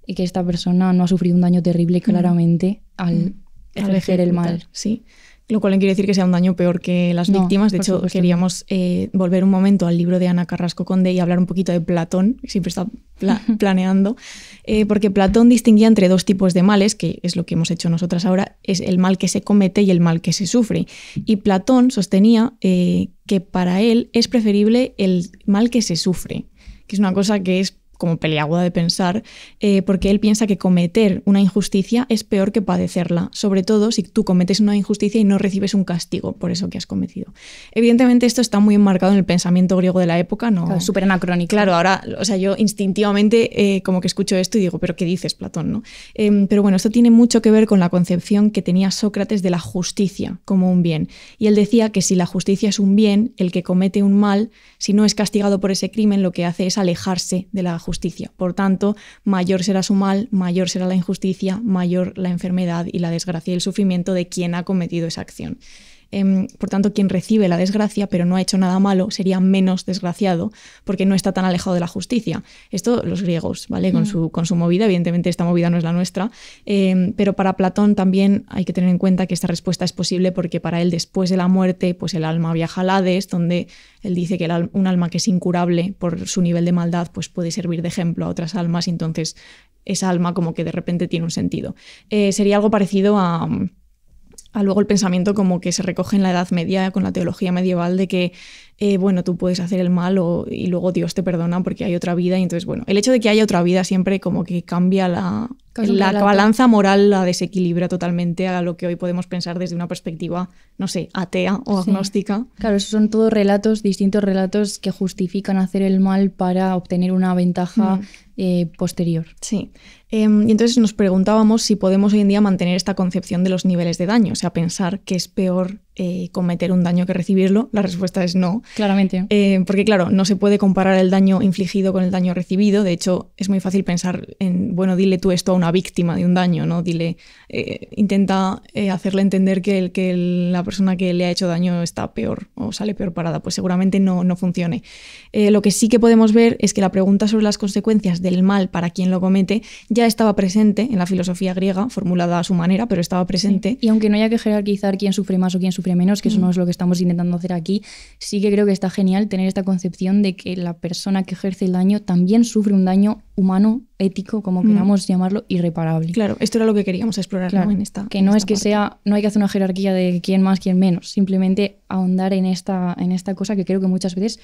que esta persona no ha sufrido un daño terrible claramente al ejercer el mal. Sí. Lo cual no quiere decir que sea un daño peor que las víctimas. De hecho, queríamos eh, volver un momento al libro de Ana Carrasco Conde y hablar un poquito de Platón, que siempre está planeando, eh, porque Platón distinguía entre dos tipos de males, que es lo que hemos hecho nosotras ahora, es el mal que se comete y el mal que se sufre. Y Platón sostenía eh, que para él es preferible el mal que se sufre, que es una cosa que es como peleaguda de pensar, eh, porque él piensa que cometer una injusticia es peor que padecerla, sobre todo si tú cometes una injusticia y no recibes un castigo por eso que has cometido. Evidentemente esto está muy enmarcado en el pensamiento griego de la época, no súper anacrónico. Claro, ahora, o sea, yo instintivamente eh, como que escucho esto y digo, pero ¿qué dices, Platón? ¿no? Em, pero bueno, esto tiene mucho que ver con la concepción que tenía Sócrates de la justicia como un bien. Y él decía que si la justicia es un bien, el que comete un mal, si no es castigado por ese crimen, lo que hace es alejarse de la justicia justicia. Por tanto, mayor será su mal, mayor será la injusticia, mayor la enfermedad y la desgracia y el sufrimiento de quien ha cometido esa acción. Em, por tanto, quien recibe la desgracia pero no ha hecho nada malo sería menos desgraciado porque no está tan alejado de la justicia. Esto los griegos, ¿vale? Con, mm. su, movida, evidentemente esta movida no es la nuestra, em, pero para Platón también hay que tener en cuenta que esta respuesta es posible porque para él después de la muerte, pues el alma viaja al Hades, donde él dice que un alma que es incurable por su nivel de maldad, pues puede servir de ejemplo a otras almas y entonces esa alma como que de repente tiene un sentido. Eh, sería algo parecido a a luego el pensamiento como que se recoge en la Edad Media con la teología medieval de que eh, bueno, tú puedes hacer el mal y luego Dios te perdona porque hay otra vida. Y entonces, bueno, el hecho de que haya otra vida siempre como que cambia la, la balanza moral, la desequilibra totalmente a lo que hoy podemos pensar desde una perspectiva, no sé, atea o agnóstica. Claro, esos son todos relatos, distintos relatos que justifican hacer el mal para obtener una ventaja. Mm. Eh, posterior. Sí. Em, y entonces nos preguntábamos si podemos hoy en día mantener esta concepción de los niveles de daño, o sea, pensar que es peor eh, cometer un daño que recibirlo? La respuesta es no. Claramente. Eh, porque claro, no se puede comparar el daño infligido con el daño recibido. De hecho, es muy fácil pensar en, bueno, dile tú esto a una víctima de un daño, ¿no? Dile, eh, intenta hacerle entender que, el, que la persona que le ha hecho daño está peor o sale peor parada. Pues seguramente no, no funcione. lo que sí que podemos ver es que la pregunta sobre las consecuencias del mal para quien lo comete ya estaba presente en la filosofía griega, formulada a su manera, pero estaba presente. Y aunque no haya que jerarquizar quién sufre más o quién sufre menos, que eso mm. no es lo que estamos intentando hacer aquí. Sí que creo que está genial tener esta concepción de que la persona que ejerce el daño también sufre un daño humano, ético, como mm. queramos llamarlo, irreparable. Claro, esto era lo que queríamos explorar en esta. Que no es que sea, no hay que hacer una jerarquía de quién más, quién menos, simplemente ahondar en esta, en esta cosa que creo que muchas veces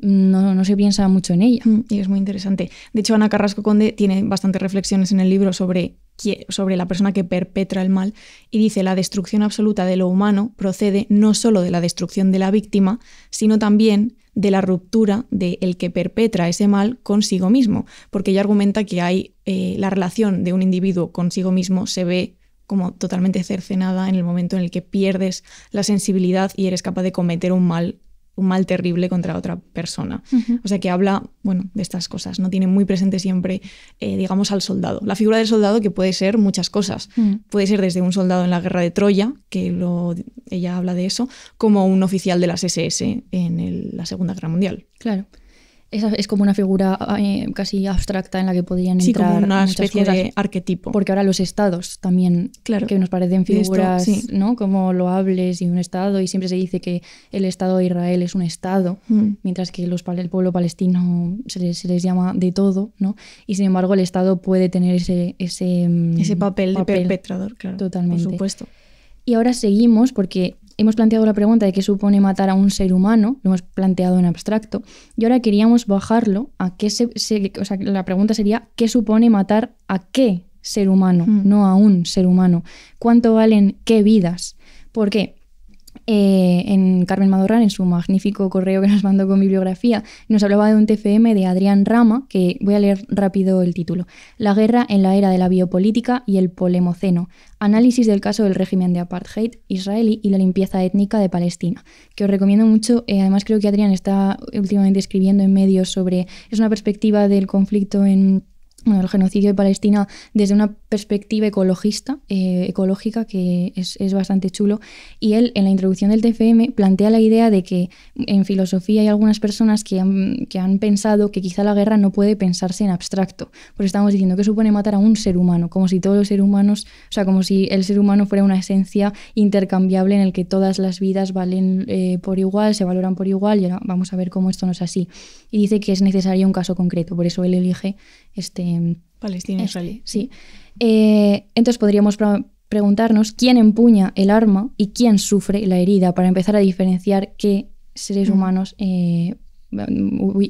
no, no, se piensa mucho en ella. Mm, y es muy interesante. De hecho, Ana Carrasco Conde tiene bastantes reflexiones en el libro sobre sobre la persona que perpetra el mal y dice la destrucción absoluta de lo humano procede no solo de la destrucción de la víctima, sino también de la ruptura de el que perpetra ese mal consigo mismo, porque ella argumenta que hay eh, la relación de un individuo consigo mismo se ve como totalmente cercenada en el momento en el que pierdes la sensibilidad y eres capaz de cometer un mal un mal terrible contra otra persona. O sea que habla, bueno, de estas cosas, no tiene muy presente siempre, eh, digamos, al soldado. La figura del soldado que puede ser muchas cosas. Mm. Puede ser desde un soldado en la guerra de Troya, que lo, ella habla de eso, como un oficial de las SS en la Segunda Guerra Mundial. Claro es, como una figura eh, casi abstracta en la que podrían sí, entrar como una especie cosas, de arquetipo. Porque ahora los estados también, que nos parecen figuras, ¿no? Como lo hables y un estado, y siempre se dice que el estado de Israel es un estado, mm. mientras que los, el pueblo palestino se les, llama de todo, ¿no? Y sin embargo el estado puede tener ese... Ese, papel, mm, papel, de perpetrador, claro. Totalmente. Por supuesto. Y ahora seguimos porque hemos planteado la pregunta de qué supone matar a un ser humano, lo hemos planteado en abstracto, y ahora queríamos bajarlo a qué se, o sea, la pregunta sería qué supone matar a qué ser humano, hmm. no a un ser humano. ¿Cuánto valen qué vidas? ¿Por qué? Eh, en Carmen Madoran, en su magnífico correo que nos mandó con bibliografía, nos hablaba de un TFM de Adrián Rama, que voy a leer rápido el título. La guerra en la era de la biopolítica y el polemoceno. Análisis del caso del régimen de apartheid israelí y la limpieza étnica de Palestina, que os recomiendo mucho. Eh, además creo que Adrián está últimamente escribiendo en medios sobre... Es una perspectiva del conflicto en el genocidio de Palestina desde una perspectiva ecologista, eh, ecológica, que es, bastante chulo. Y él, en la introducción del TFM, plantea la idea de que en filosofía hay algunas personas que han, que han pensado que quizá la guerra no puede pensarse en abstracto, porque estamos diciendo que supone matar a un ser humano, como si todos los seres humanos, o sea, como si el ser humano fuera una esencia intercambiable en el que todas las vidas valen eh, por igual, se valoran por igual, y ahora vamos a ver cómo esto no es así. Y dice que es necesario un caso concreto, por eso él elige este, Palestina-israelí. Este, sí. Eh, entonces podríamos preguntarnos quién empuña el arma y quién sufre la herida para empezar a diferenciar qué seres mm. humanos eh,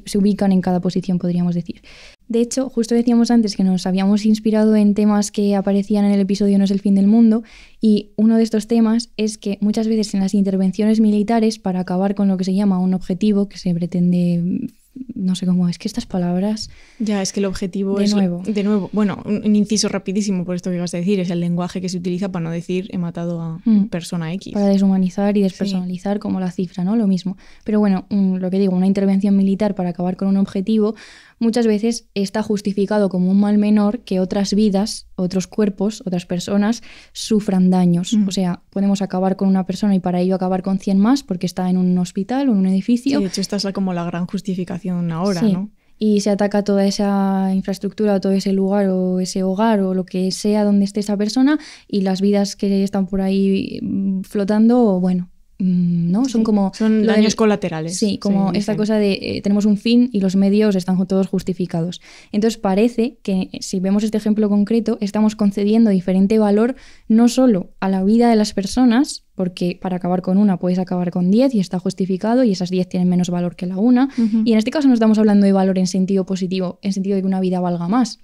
se ubican en cada posición, podríamos decir. De hecho, justo decíamos antes que nos habíamos inspirado en temas que aparecían en el episodio No es el fin del mundo y uno de estos temas es que muchas veces en las intervenciones militares para acabar con lo que se llama un objetivo que se pretende no sé cómo, es que estas palabras... Ya, es que el objetivo de es... Nuevo. De nuevo. Bueno, un inciso rapidísimo por esto que vas a decir, es el lenguaje que se utiliza para no decir he matado a mm. persona X. Para deshumanizar y despersonalizar como la cifra, ¿no? Lo mismo. Pero bueno, lo que digo, una intervención militar para acabar con un objetivo, muchas veces está justificado como un mal menor que otras vidas, otros cuerpos, otras personas sufran daños. Mm. O sea, podemos acabar con una persona y para ello acabar con 100 más porque está en un hospital o en un edificio. de hecho, esta es como la gran justificación ahora, ¿no? y se ataca toda esa infraestructura o todo ese lugar o ese hogar o lo que sea donde esté esa persona y las vidas que están por ahí mm, flotando, bueno, Mm, no, son como... Son daños colaterales. Sí, como esta cosa de eh, tenemos un fin y los medios están todos justificados. Entonces parece que eh, si vemos este ejemplo concreto, estamos concediendo diferente valor no solo a la vida de las personas, porque para acabar con una puedes acabar con diez y está justificado y esas 10 tienen menos valor que la una. Y en este caso no estamos hablando de valor en sentido positivo, en sentido de que una vida valga más.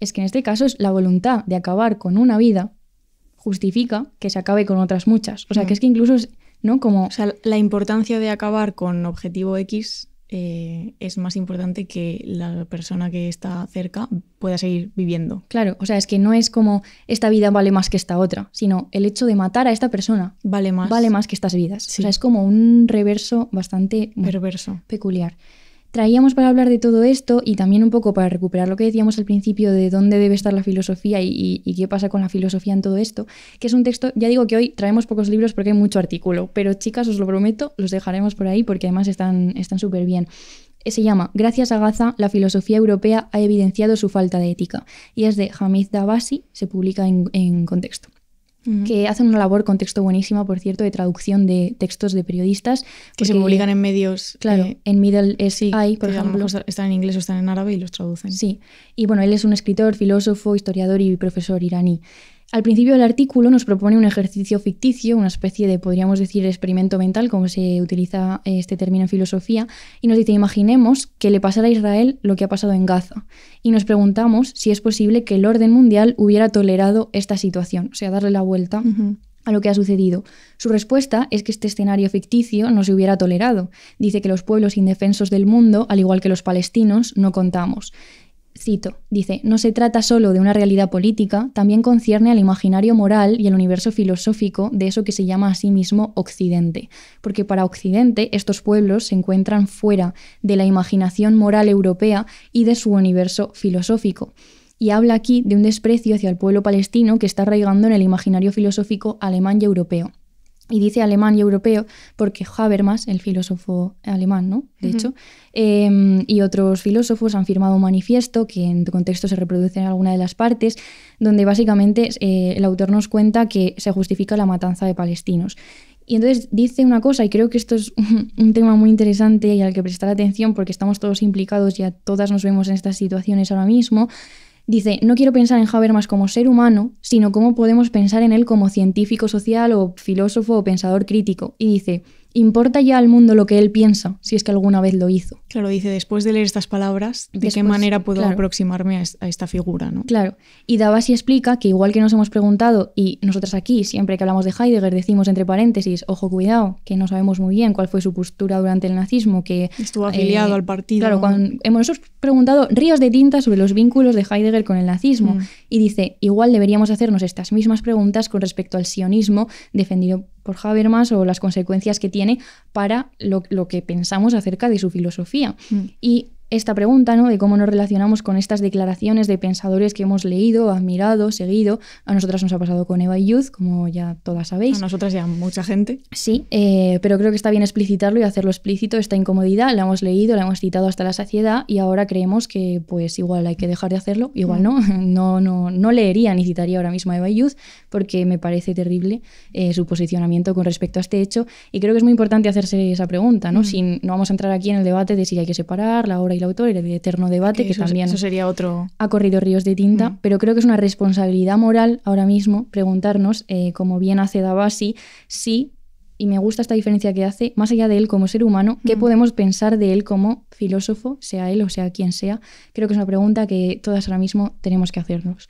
Es que en este caso es la voluntad de acabar con una vida justifica que se acabe con otras muchas. O sea, que es que incluso ¿no? Como, o sea, la importancia de acabar con objetivo X eh, es más importante que la persona que está cerca pueda seguir viviendo. Claro, o sea, es que no es como esta vida vale más que esta otra, sino el hecho de matar a esta persona vale más, vale más que estas vidas. O sea, es como un reverso bastante perverso, peculiar. Traíamos para hablar de todo esto y también un poco para recuperar lo que decíamos al principio de dónde debe estar la filosofía y, qué pasa con la filosofía en todo esto, que es un texto, ya digo que hoy traemos pocos libros porque hay mucho artículo, pero chicas, os lo prometo, los dejaremos por ahí porque además están súper bien. Eh, se llama Gracias a Gaza, la filosofía europea ha evidenciado su falta de ética y es de Hamid Dabasi, se publica en contexto que hacen una labor con texto buenísima, por cierto, de traducción de textos de periodistas. Que se publican en medios. Claro, eh, en Middle East hay por ejemplo. están en inglés o están en árabe y los traducen. Sí, y bueno, él es un escritor, filósofo, historiador y profesor iraní. Al principio del artículo nos propone un ejercicio ficticio, una especie de, podríamos decir, experimento mental, como se utiliza eh, este término en filosofía, y nos dice, imaginemos que le pasara a Israel lo que ha pasado en Gaza, y nos preguntamos si es posible que el orden mundial hubiera tolerado esta situación, o sea, darle la vuelta. a lo que ha sucedido. Su respuesta es que este escenario ficticio no se hubiera tolerado. Dice que los pueblos indefensos del mundo, al igual que los palestinos, no contamos. Cito, dice, no se trata solo de una realidad política, también concierne al imaginario moral y al universo filosófico de eso que se llama a sí mismo Occidente, porque para Occidente estos pueblos se encuentran fuera de la imaginación moral europea y de su universo filosófico. Y habla aquí de un desprecio hacia el pueblo palestino que está arraigando en el imaginario filosófico alemán y europeo y dice alemán y europeo porque Habermas, el filósofo alemán, ¿no? De hecho, em, y otros filósofos han firmado un manifiesto que en tu contexto se reproduce en alguna de las partes, donde básicamente eh, el autor nos cuenta que se justifica la matanza de palestinos. Y entonces dice una cosa, y creo que esto es un, un tema muy interesante y al que prestar atención porque estamos todos implicados y a todas nos vemos en estas situaciones ahora mismo, Dice, no quiero pensar en Habermas más como ser humano, sino cómo podemos pensar en él como científico social o filósofo o pensador crítico. Y dice, ¿Importa ya al mundo lo que él piensa, si es que alguna vez lo hizo? Claro, dice, después de leer estas palabras, ¿de qué manera puedo aproximarme a, esta figura? ¿no? Claro, y Davasi explica que igual que nos hemos preguntado, y nosotras aquí, siempre que hablamos de Heidegger, decimos entre paréntesis, ojo, cuidado, que no sabemos muy bien cuál fue su postura durante el nazismo, que... Estuvo eh, afiliado al partido. Claro, cuando hemos preguntado ríos de tinta sobre los vínculos de Heidegger con el nazismo, mm. y dice, igual deberíamos hacernos estas mismas preguntas con respecto al sionismo defendido por Habermas o las consecuencias que tiene para lo, que pensamos acerca de su filosofía. Mm. Y esta pregunta, ¿no? De cómo nos relacionamos con estas declaraciones de pensadores que hemos leído, admirado, seguido. A nosotras nos ha pasado con Eva y Youth, como ya todas sabéis. A nosotras ya mucha gente. Sí, eh, pero creo que está bien explicitarlo y hacerlo explícito. Esta incomodidad la hemos leído, la hemos citado hasta la saciedad y ahora creemos que, pues, igual hay que dejar de hacerlo. Igual no, mm. no, no, no leería ni citaría ahora mismo a Eva y Youth porque me parece terrible eh, su posicionamiento con respecto a este hecho. Y creo que es muy importante hacerse esa pregunta, ¿no? Mm. no vamos a entrar aquí en el debate de si hay que separar la hora el autor, el eterno debate, que, también eso sería otro... ha corrido ríos de tinta, mm. pero creo que es una responsabilidad moral ahora mismo preguntarnos, eh, como bien hace Davasi si, y me gusta esta diferencia que hace, más allá de él como ser humano, ¿qué mm. podemos pensar de él como filósofo, sea él o sea quien sea? Creo que es una pregunta que todas ahora mismo tenemos que hacernos.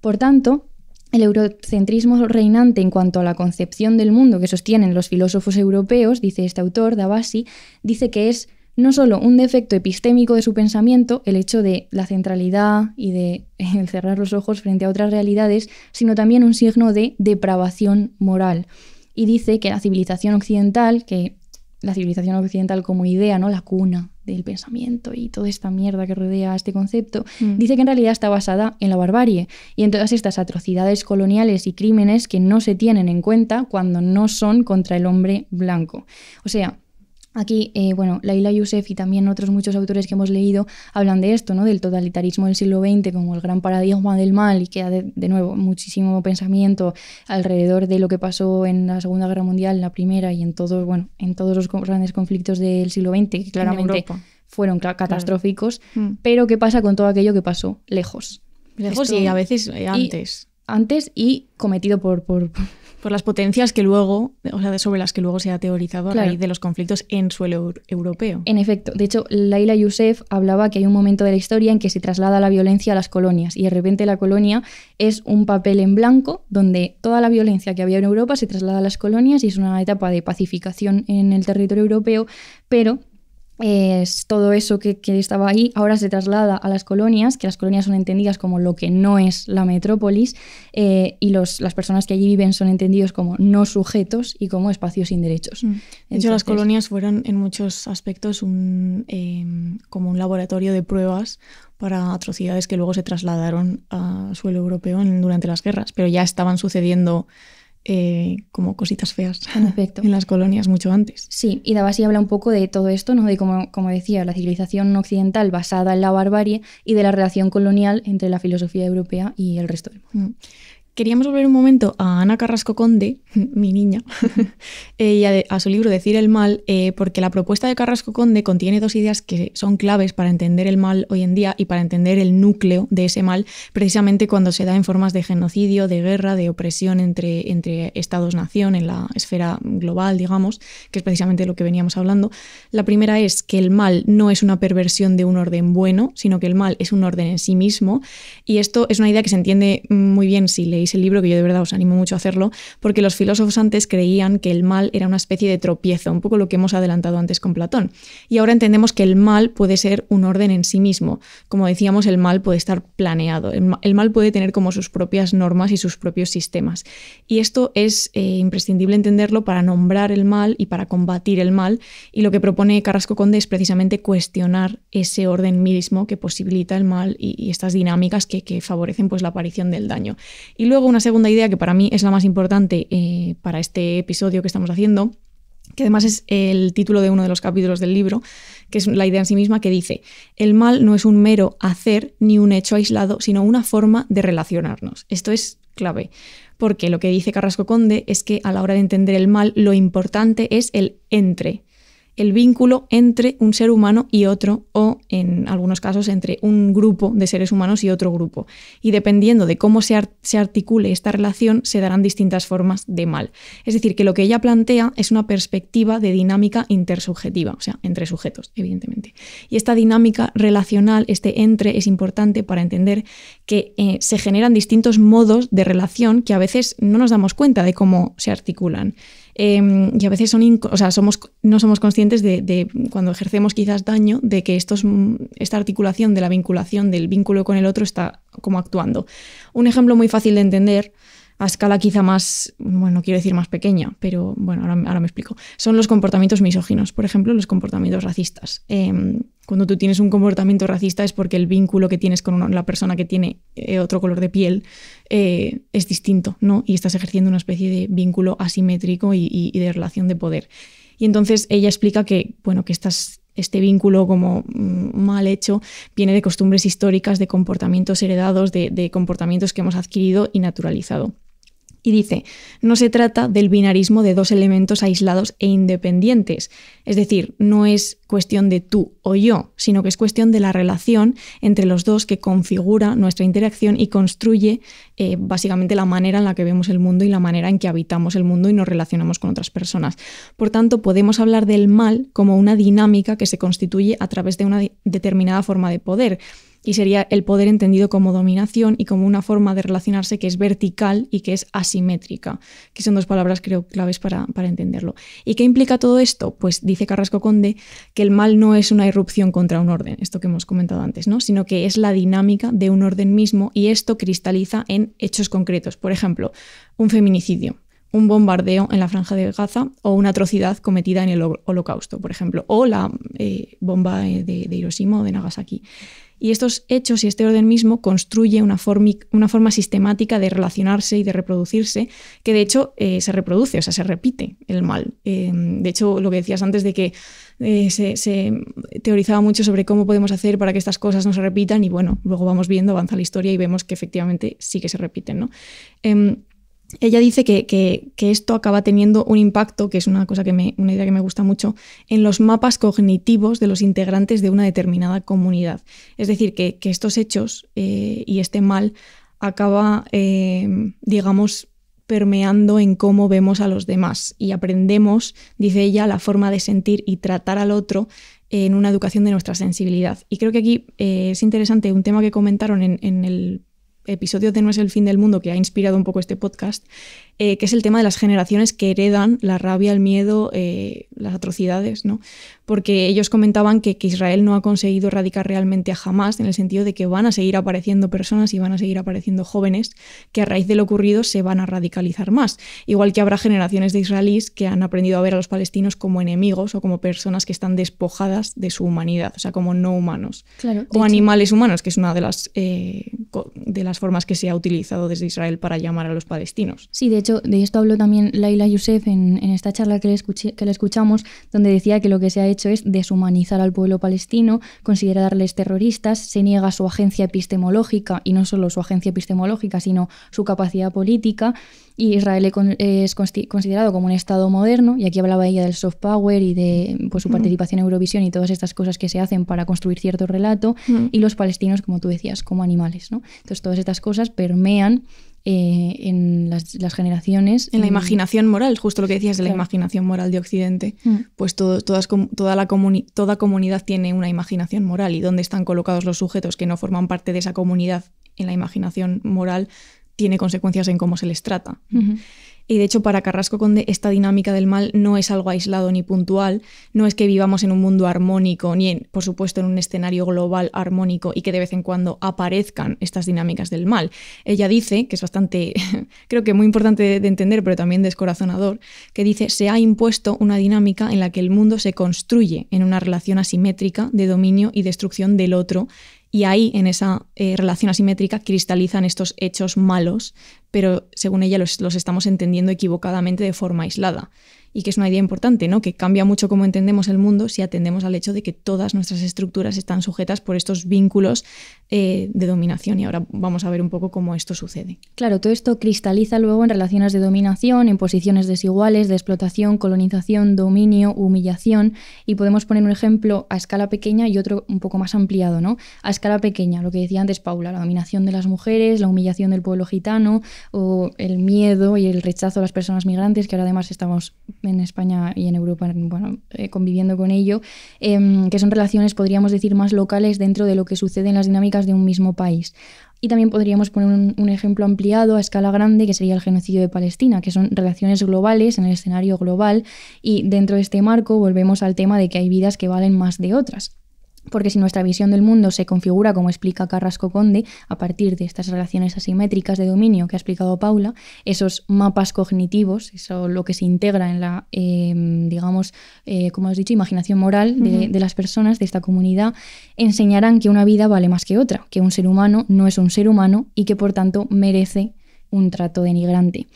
Por tanto, el eurocentrismo reinante en cuanto a la concepción del mundo que sostienen los filósofos europeos, dice este autor, Dabasi, dice que es no solo un defecto epistémico de su pensamiento, el hecho de la centralidad y de el cerrar los ojos frente a otras realidades, sino también un signo de depravación moral. Y dice que la civilización occidental, que la civilización occidental como idea, ¿no? La cuna del pensamiento y toda esta mierda que rodea a este concepto, mm. dice que en realidad está basada en la barbarie y en todas estas atrocidades coloniales y crímenes que no se tienen en cuenta cuando no son contra el hombre blanco. O sea, Aquí, eh, bueno, Laila Youssef y también otros muchos autores que hemos leído hablan de esto, ¿no? Del totalitarismo del siglo XX como el gran paradigma del mal y que ha de, nuevo muchísimo pensamiento alrededor de lo que pasó en la Segunda Guerra Mundial, en la Primera y en todos, bueno, en todos los grandes conflictos del siglo XX que claramente fueron catastróficos. Mm. Pero ¿qué pasa con todo aquello que pasó lejos? Lejos y a veces eh, antes antes y cometido por, por, las potencias que luego, o sea, sobre las que luego se ha teorizado a raíz de los conflictos en suelo europeo. En efecto, de hecho, Laila Youssef hablaba que hay un momento de la historia en que se traslada la violencia a las colonias y de repente la colonia es un papel en blanco donde toda la violencia que había en Europa se traslada a las colonias y es una etapa de pacificación en el territorio europeo, pero todo eso que, estaba ahí ahora se traslada a las colonias, que las colonias son entendidas como lo que no es la metrópolis, eh, y los, las personas que allí viven son entendidos como no sujetos y como espacios sin derechos. Mm. de hecho, las colonias fueron en muchos aspectos un, em, como un laboratorio de pruebas para atrocidades que luego se trasladaron a suelo europeo durante las guerras, pero ya estaban sucediendo eh, como cositas feas en, las colonias mucho antes. Sí, y Dabasi habla un poco de todo esto, ¿no? de como, decía, la civilización occidental basada en la barbarie y de la relación colonial entre la filosofía europea y el resto del mundo. Mm queríamos volver un momento a Ana Carrasco Conde, mi niña, y a, su libro Decir el mal, eh, porque la propuesta de Carrasco Conde contiene dos ideas que son claves para entender el mal hoy en día y para entender el núcleo de ese mal, precisamente cuando se da en formas de genocidio, de guerra, de opresión entre, entre estados-nación en la esfera global, digamos, que es precisamente lo que veníamos hablando. La primera es que el mal no es una perversión de un orden bueno, sino que el mal es un orden en sí mismo, y esto es una idea que se entiende muy bien si leéis el libro, que yo de verdad os animo mucho a hacerlo, porque los filósofos antes creían que el mal era una especie de tropiezo, un poco lo que hemos adelantado antes con Platón. Y ahora entendemos que el mal puede ser un orden en sí mismo. Como decíamos, el mal puede estar planeado, el, mal puede tener como sus propias normas y sus propios sistemas. Y esto es eh, imprescindible entenderlo para nombrar el mal y para combatir el mal. Y lo que propone Carrasco Conde es precisamente cuestionar ese orden mismo que posibilita el mal y, estas dinámicas que, favorecen pues, la aparición del daño. Y luego una segunda idea que para mí es la más importante eh, para este episodio que estamos haciendo, que además es el título de uno de los capítulos del libro, que es la idea en sí misma, que dice, el mal no es un mero hacer ni un hecho aislado, sino una forma de relacionarnos. Esto es clave, porque lo que dice Carrasco Conde es que a la hora de entender el mal, lo importante es el entre, el vínculo entre un ser humano y otro, o en algunos casos entre un grupo de seres humanos y otro grupo. Y dependiendo de cómo se, articule esta relación, se darán distintas formas de mal. Es decir, que lo que ella plantea es una perspectiva de dinámica intersubjetiva, o sea, entre sujetos, evidentemente. Y esta dinámica relacional, este entre, es importante para entender que eh, se generan distintos modos de relación que a veces no nos damos cuenta de cómo se articulan. Em, y a veces son no somos conscientes de, cuando ejercemos quizás daño, de que mm, esta articulación de la vinculación del vínculo con el otro está como actuando. Un ejemplo muy fácil de entender a escala quizá más, bueno, quiero decir más pequeña, pero bueno, ahora, me explico. Son los comportamientos misóginos, por ejemplo, los comportamientos racistas. Em, cuando tú tienes un comportamiento racista es porque el vínculo que tienes con la persona que tiene eh, otro color de piel eh, es distinto, ¿no? Y estás ejerciendo una especie de vínculo asimétrico y, de relación de poder. Y entonces ella explica que, bueno, que este vínculo como mm, mal hecho viene de costumbres históricas, de comportamientos heredados, de comportamientos que hemos adquirido y naturalizado. Y dice, no se trata del binarismo de dos elementos aislados e independientes, es decir, no es cuestión de tú o yo, sino que es cuestión de la relación entre los dos que configura nuestra interacción y construye eh, básicamente la manera en la que vemos el mundo y la manera en que habitamos el mundo y nos relacionamos con otras personas. Por tanto, podemos hablar del mal como una dinámica que se constituye a través de una determinada forma de poder y sería el poder entendido como dominación y como una forma de relacionarse que es vertical y que es asimétrica, que son dos palabras creo claves para, para entenderlo. ¿Y qué implica todo esto? Pues dice Carrasco Conde que el mal no es una irrupción contra un orden, esto que hemos comentado antes, ¿no? sino que es la dinámica de un orden mismo y esto cristaliza en hechos concretos, por ejemplo, un feminicidio, un bombardeo en la franja de Gaza o una atrocidad cometida en el holocausto, por ejemplo, o la eh, bomba eh, de, de Hiroshima o de Nagasaki. Y estos hechos y este orden mismo construye una, una forma sistemática de relacionarse y de reproducirse, que de hecho eh, se reproduce, o sea, se repite el mal. Em, de hecho, lo que decías antes de que eh, se, se, teorizaba mucho sobre cómo podemos hacer para que estas cosas no se repitan y bueno, luego vamos viendo, avanza la historia y vemos que efectivamente sí que se repiten. ¿no? Em, ella dice que, esto acaba teniendo un impacto, que es una cosa que me, una idea que me gusta mucho, en los mapas cognitivos de los integrantes de una determinada comunidad. Es decir, que, estos hechos eh, y este mal acaba, eh, digamos, permeando en cómo vemos a los demás y aprendemos, dice ella, la forma de sentir y tratar al otro en una educación de nuestra sensibilidad. Y creo que aquí eh, es interesante un tema que comentaron en el episodio de No es el fin del mundo que ha inspirado un poco este podcast, eh, que es el tema de las generaciones que heredan la rabia, el miedo, eh, las atrocidades, ¿no? Porque ellos comentaban que, que, Israel no ha conseguido erradicar realmente a Hamas en el sentido de que van a seguir apareciendo personas y van a seguir apareciendo jóvenes que a raíz de lo ocurrido se van a radicalizar más. Igual que habrá generaciones de israelíes que han aprendido a ver a los palestinos como enemigos o como personas que están despojadas de su humanidad, o sea, como no humanos. o animales humanos, que es una de las, eh, de las formas que se ha utilizado desde Israel para llamar a los palestinos. Sí, de hecho, de esto habló también Laila Youssef en, en esta charla que le, que le escuchamos donde decía que lo que se ha hecho es deshumanizar al pueblo palestino, considerarles terroristas, se niega su agencia epistemológica, y no solo su agencia epistemológica, sino su capacidad política, y Israel es considerado como un Estado moderno, y aquí hablaba ella del soft power y de pues, su participación en Eurovisión y todas estas cosas que se hacen para construir cierto relato, y los palestinos, como tú decías, como animales. ¿no? Entonces todas estas cosas permean eh, en las, generaciones. En la imaginación moral, justo lo que decías de la imaginación moral de Occidente. Mm. Pues toda, la toda comunidad tiene una imaginación moral y dónde están colocados los sujetos que no forman parte de esa comunidad en la imaginación moral tiene consecuencias en cómo se les trata. Y de hecho, para Carrasco Conde, esta dinámica del mal no es algo aislado ni puntual, no es que vivamos en un mundo armónico, ni por supuesto, en un escenario global armónico y que de vez en cuando aparezcan estas dinámicas del mal. Ella dice, que es bastante, creo que muy importante de entender, pero también descorazonador, que dice, se ha impuesto una dinámica en la que el mundo se construye en una relación asimétrica de dominio y destrucción del otro y ahí, en esa eh, relación asimétrica, cristalizan estos hechos malos, pero según ella los estamos entendiendo equivocadamente de forma aislada y que es una idea importante, ¿no? que cambia mucho cómo entendemos el mundo si atendemos al hecho de que todas nuestras estructuras están sujetas por estos vínculos eh, de dominación. Y ahora vamos a ver un poco cómo esto sucede. Claro, todo esto cristaliza luego en relaciones de dominación, en posiciones desiguales, de explotación, colonización, dominio, humillación. Y podemos poner un ejemplo a escala pequeña y otro un poco más ampliado, ¿no? A escala pequeña, lo que decía antes Paula, la dominación de las mujeres, la humillación del pueblo gitano, o el miedo y el rechazo a las personas migrantes, que ahora además estamos en España y en Europa, bueno, eh, conviviendo con ello, em, que son relaciones, podríamos decir, más locales dentro de lo que sucede en las dinámicas de un mismo país. Y también podríamos poner un, un, ejemplo ampliado a escala grande, que sería el genocidio de Palestina, que son relaciones globales en el escenario global. Y dentro de este marco volvemos al tema de que hay vidas que valen más de otras. Porque si nuestra visión del mundo se configura, como explica Carrasco Conde, a partir de estas relaciones asimétricas de dominio que ha explicado Paula, esos mapas cognitivos, eso lo que se integra en la, em, digamos, eh, como has dicho, imaginación moral de, las personas, de esta comunidad, enseñarán que una vida vale más que otra, que un ser humano no es un ser humano y que por tanto merece un trato denigrante.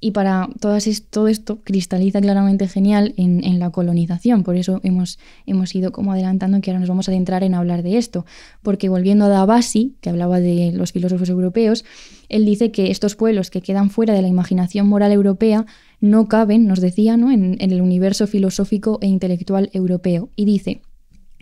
Y para todas todo esto cristaliza claramente genial en, en la colonización. Por eso hemos, hemos, ido como adelantando que ahora nos vamos a adentrar en hablar de esto. Porque volviendo a Dabasi, que hablaba de los filósofos europeos, él dice que estos pueblos que quedan fuera de la imaginación moral europea no caben, nos decía, ¿no? en, en el universo filosófico e intelectual europeo. Y dice,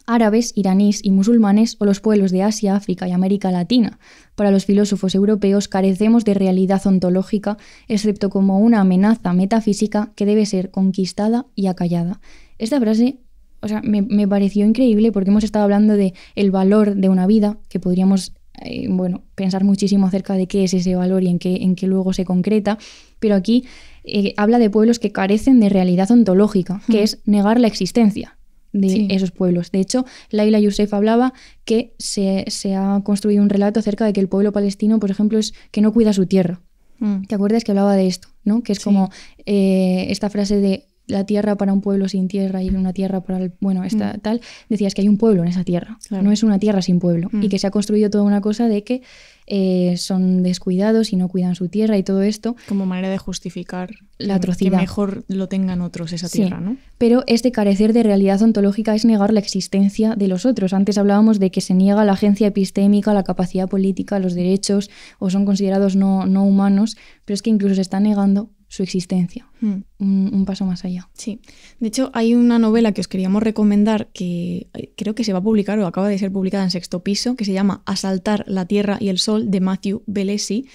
árabes, iraníes y musulmanes o los pueblos de Asia, África y América Latina. Para los filósofos europeos carecemos de realidad ontológica, excepto como una amenaza metafísica que debe ser conquistada y acallada. Esta frase o sea, me, pareció increíble porque hemos estado hablando de el valor de una vida, que podríamos eh, bueno, pensar muchísimo acerca de qué es ese valor y en qué, en qué luego se concreta, pero aquí eh, habla de pueblos que carecen de realidad ontológica, que es negar la existencia de esos pueblos. De hecho, Laila Youssef hablaba que se, ha construido un relato acerca de que el pueblo palestino, por ejemplo, es que no cuida su tierra. Mm. ¿Te acuerdas que hablaba de esto? ¿no? Que es como eh, esta frase de la tierra para un pueblo sin tierra y una tierra para el, bueno, esta mm. tal, decías que hay un pueblo en esa tierra, no es una tierra sin pueblo y mm. que se ha construido toda una cosa de que eh, son descuidados y no cuidan su tierra y todo esto. Como manera de justificar la atrocidad. Que mejor lo tengan otros esa tierra, ¿no? Pero este carecer de realidad ontológica es negar la existencia de los otros. Antes hablábamos de que se niega la agencia epistémica, la capacidad política, los derechos o son considerados no, no humanos, pero es que incluso se está negando su existencia, hmm. un, paso más allá. Sí, de hecho hay una novela que os queríamos recomendar que eh, creo que se va a publicar o acaba de ser publicada en sexto piso, que se llama Asaltar la Tierra y el Sol de Matthew Bellesi,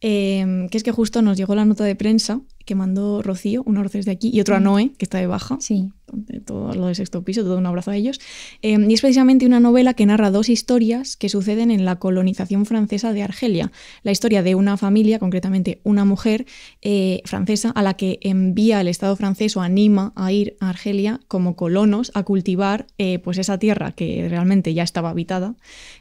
eh, que es que justo nos llegó la nota de prensa que mandó Rocío, una Rocío de aquí, y otro a Noé, que está de baja. Sí. Todo lo de sexto piso, todo un abrazo a ellos. Em, y es precisamente una novela que narra dos historias que suceden en la colonización francesa de Argelia. La historia de una familia, concretamente una mujer eh, francesa, a la que envía el Estado francés o anima a ir a Argelia como colonos a cultivar eh, pues esa tierra que realmente ya estaba habitada.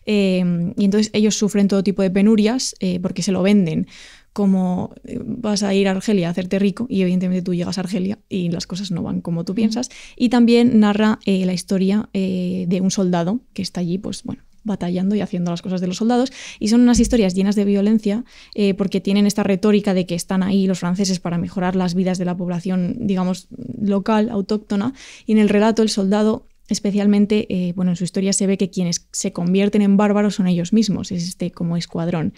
Em, y entonces ellos sufren todo tipo de penurias eh, porque se lo venden como eh, vas a ir a Argelia a hacerte rico y evidentemente tú llegas a Argelia y las cosas no van como tú piensas. Y también narra eh, la historia eh, de un soldado que está allí, pues bueno, batallando y haciendo las cosas de los soldados. Y son unas historias llenas de violencia porque tienen esta retórica de que están ahí los franceses para mejorar las vidas de la población, digamos, local, autóctona. Y en el relato el soldado especialmente, eh, bueno, en su historia se ve que quienes se convierten en bárbaros son ellos mismos, es este como escuadrón.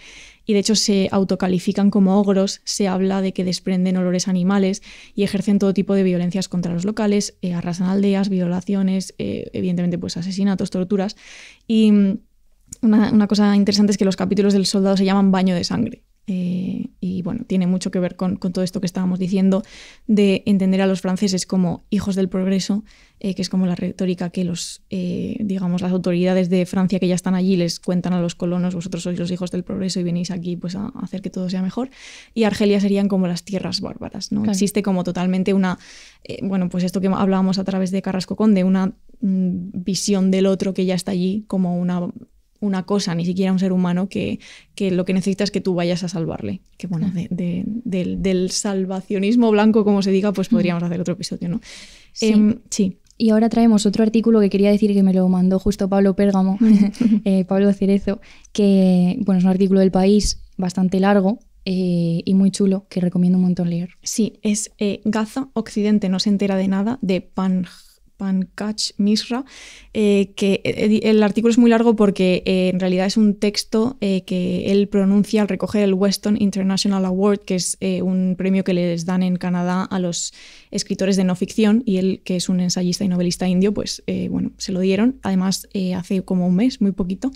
Y de hecho se autocalifican como ogros, se habla de que desprenden olores animales y ejercen todo tipo de violencias contra los locales, eh, arrasan aldeas, violaciones, eh, evidentemente pues asesinatos, torturas. Y mm, una cosa interesante es que los capítulos del soldado se llaman baño de sangre eh, y bueno, tiene mucho que ver con, todo esto que estábamos diciendo de entender a los franceses como hijos del progreso, eh, que es como la retórica que los, eh, digamos, las autoridades de Francia que ya están allí les cuentan a los colonos, vosotros sois los hijos del progreso y venís aquí pues a, hacer que todo sea mejor. Y Argelia serían como las tierras bárbaras, ¿no? Existe como totalmente una, bueno, pues esto que hablábamos a través de Carrasco Conde, una mm, visión del otro que ya está allí como una una cosa, ni siquiera un ser humano, que, lo que necesita es que tú vayas a salvarle. Que bueno, del, salvacionismo blanco, como se diga, pues podríamos hacer otro episodio, ¿no? Em, sí. Y ahora traemos otro artículo que quería decir que me lo mandó justo Pablo Pérgamo, eh, Pablo Cerezo, que bueno, es un artículo del país bastante largo, eh, y muy chulo que recomiendo un montón leer. Sí, es eh, Gaza, Occidente no se entera de nada, de Panj Pankaj Misra, eh, que eh, el artículo es muy largo porque eh, en realidad es un texto que él pronuncia al recoger el Weston International Award, que es un premio que les dan en Canadá a los escritores de no ficción y él, que es un ensayista y novelista indio, pues eh, bueno, se lo dieron, además eh, hace como un mes, muy poquito,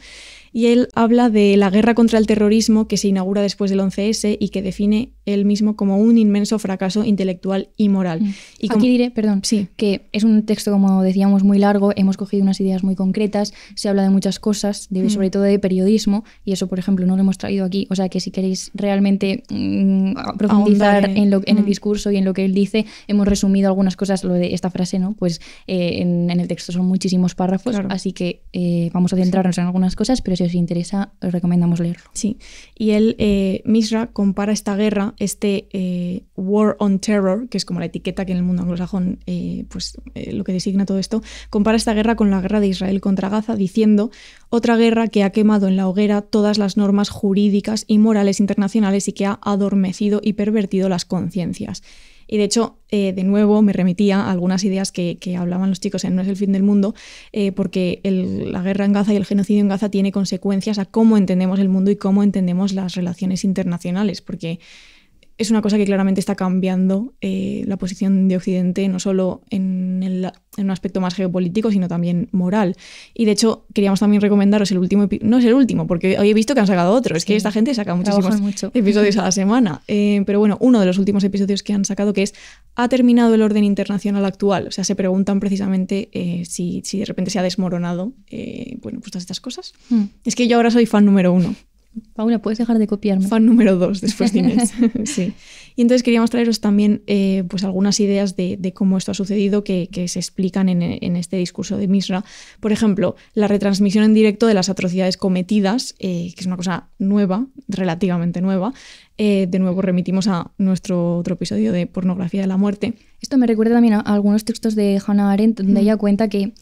y él habla de la guerra contra el terrorismo que se inaugura después del 11S y que define él mismo como un inmenso fracaso intelectual y moral. Mm. Y Aquí diré, perdón, sí. que es un texto, como decíamos, muy largo, hemos cogido unas ideas muy concretas, se habla de muchas cosas, de, mm. sobre todo de periodismo, y eso, por ejemplo, no lo hemos traído aquí, o sea que si queréis realmente mm, profundizar en, en el discurso y en lo que él dice, hemos resumido algunas cosas, lo de esta frase, ¿no? Pues eh, en, el texto son muchísimos párrafos, así que eh, vamos a centrarnos en algunas cosas, pero si os interesa, os recomendamos leerlo. Sí, y él, eh, Misra, compara esta guerra, este War on Terror, que es como la etiqueta que en el mundo anglosajón pues, lo que designa todo esto, compara esta guerra con la guerra de Israel contra Gaza, diciendo otra guerra que ha quemado en la hoguera todas las normas jurídicas y morales internacionales y que ha adormecido y pervertido las conciencias. Y de hecho, eh, de nuevo, me remitía a algunas ideas que, hablaban los chicos en No es el fin del mundo, eh, porque la guerra en Gaza y el genocidio en Gaza tiene consecuencias a cómo entendemos el mundo y cómo entendemos las relaciones internacionales, porque es una cosa que claramente está cambiando eh, la posición de Occidente, no solo en, un aspecto más geopolítico, sino también moral. Y de hecho, queríamos también recomendaros el último, no es el último, porque hoy he visto que han sacado otro, es que esta gente saca muchísimos episodios a la semana, eh, pero bueno, uno de los últimos episodios que han sacado que es, ¿ha terminado el orden internacional actual? O sea, se preguntan precisamente eh, si, de repente se ha desmoronado, bueno, pues todas estas cosas. Hmm. Es que yo ahora soy fan número uno. Paula, ¿puedes dejar de copiarme? Fan número dos después de sí. Y entonces queríamos traeros también eh, pues algunas ideas de, cómo esto ha sucedido que, se explican en, este discurso de Misra. Por ejemplo, la retransmisión en directo de las atrocidades cometidas, eh, que es una cosa nueva, relativamente nueva. Eh, de nuevo remitimos a nuestro otro episodio de pornografía de la muerte. Esto me recuerda también a algunos textos de Hannah Arendt, donde ella cuenta que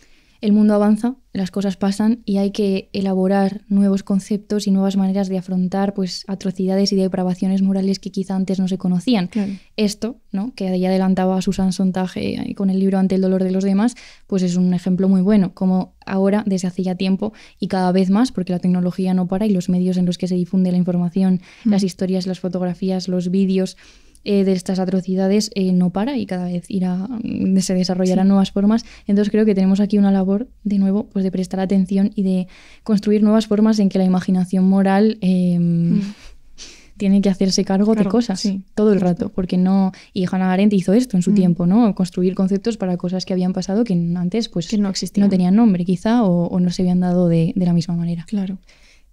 el mundo avanza, las cosas pasan y hay que elaborar nuevos conceptos y nuevas maneras de afrontar pues atrocidades y depravaciones morales que quizá antes no se conocían. Esto, ¿no? que ahí adelantaba Susan Sontag eh, con el libro Ante el dolor de los demás, pues es un ejemplo muy bueno, como ahora desde hace ya tiempo y cada vez más, porque la tecnología no para y los medios en los que se difunde la información, mm. las historias, las fotografías, los vídeos, eh, de estas atrocidades eh, no para y cada vez irá, mm, se desarrollarán nuevas formas. Entonces creo que tenemos aquí una labor, de nuevo, pues de prestar atención y de construir nuevas formas en que la imaginación moral... Em, mm. tiene que hacerse cargo de cosas todo el rato, porque no. Y Hannah Arendt hizo esto en su mm. tiempo, ¿no? Construir conceptos para cosas que habían pasado que antes pues no, no tenían nombre, quizá, o, no se habían dado de, de, la misma manera. Claro.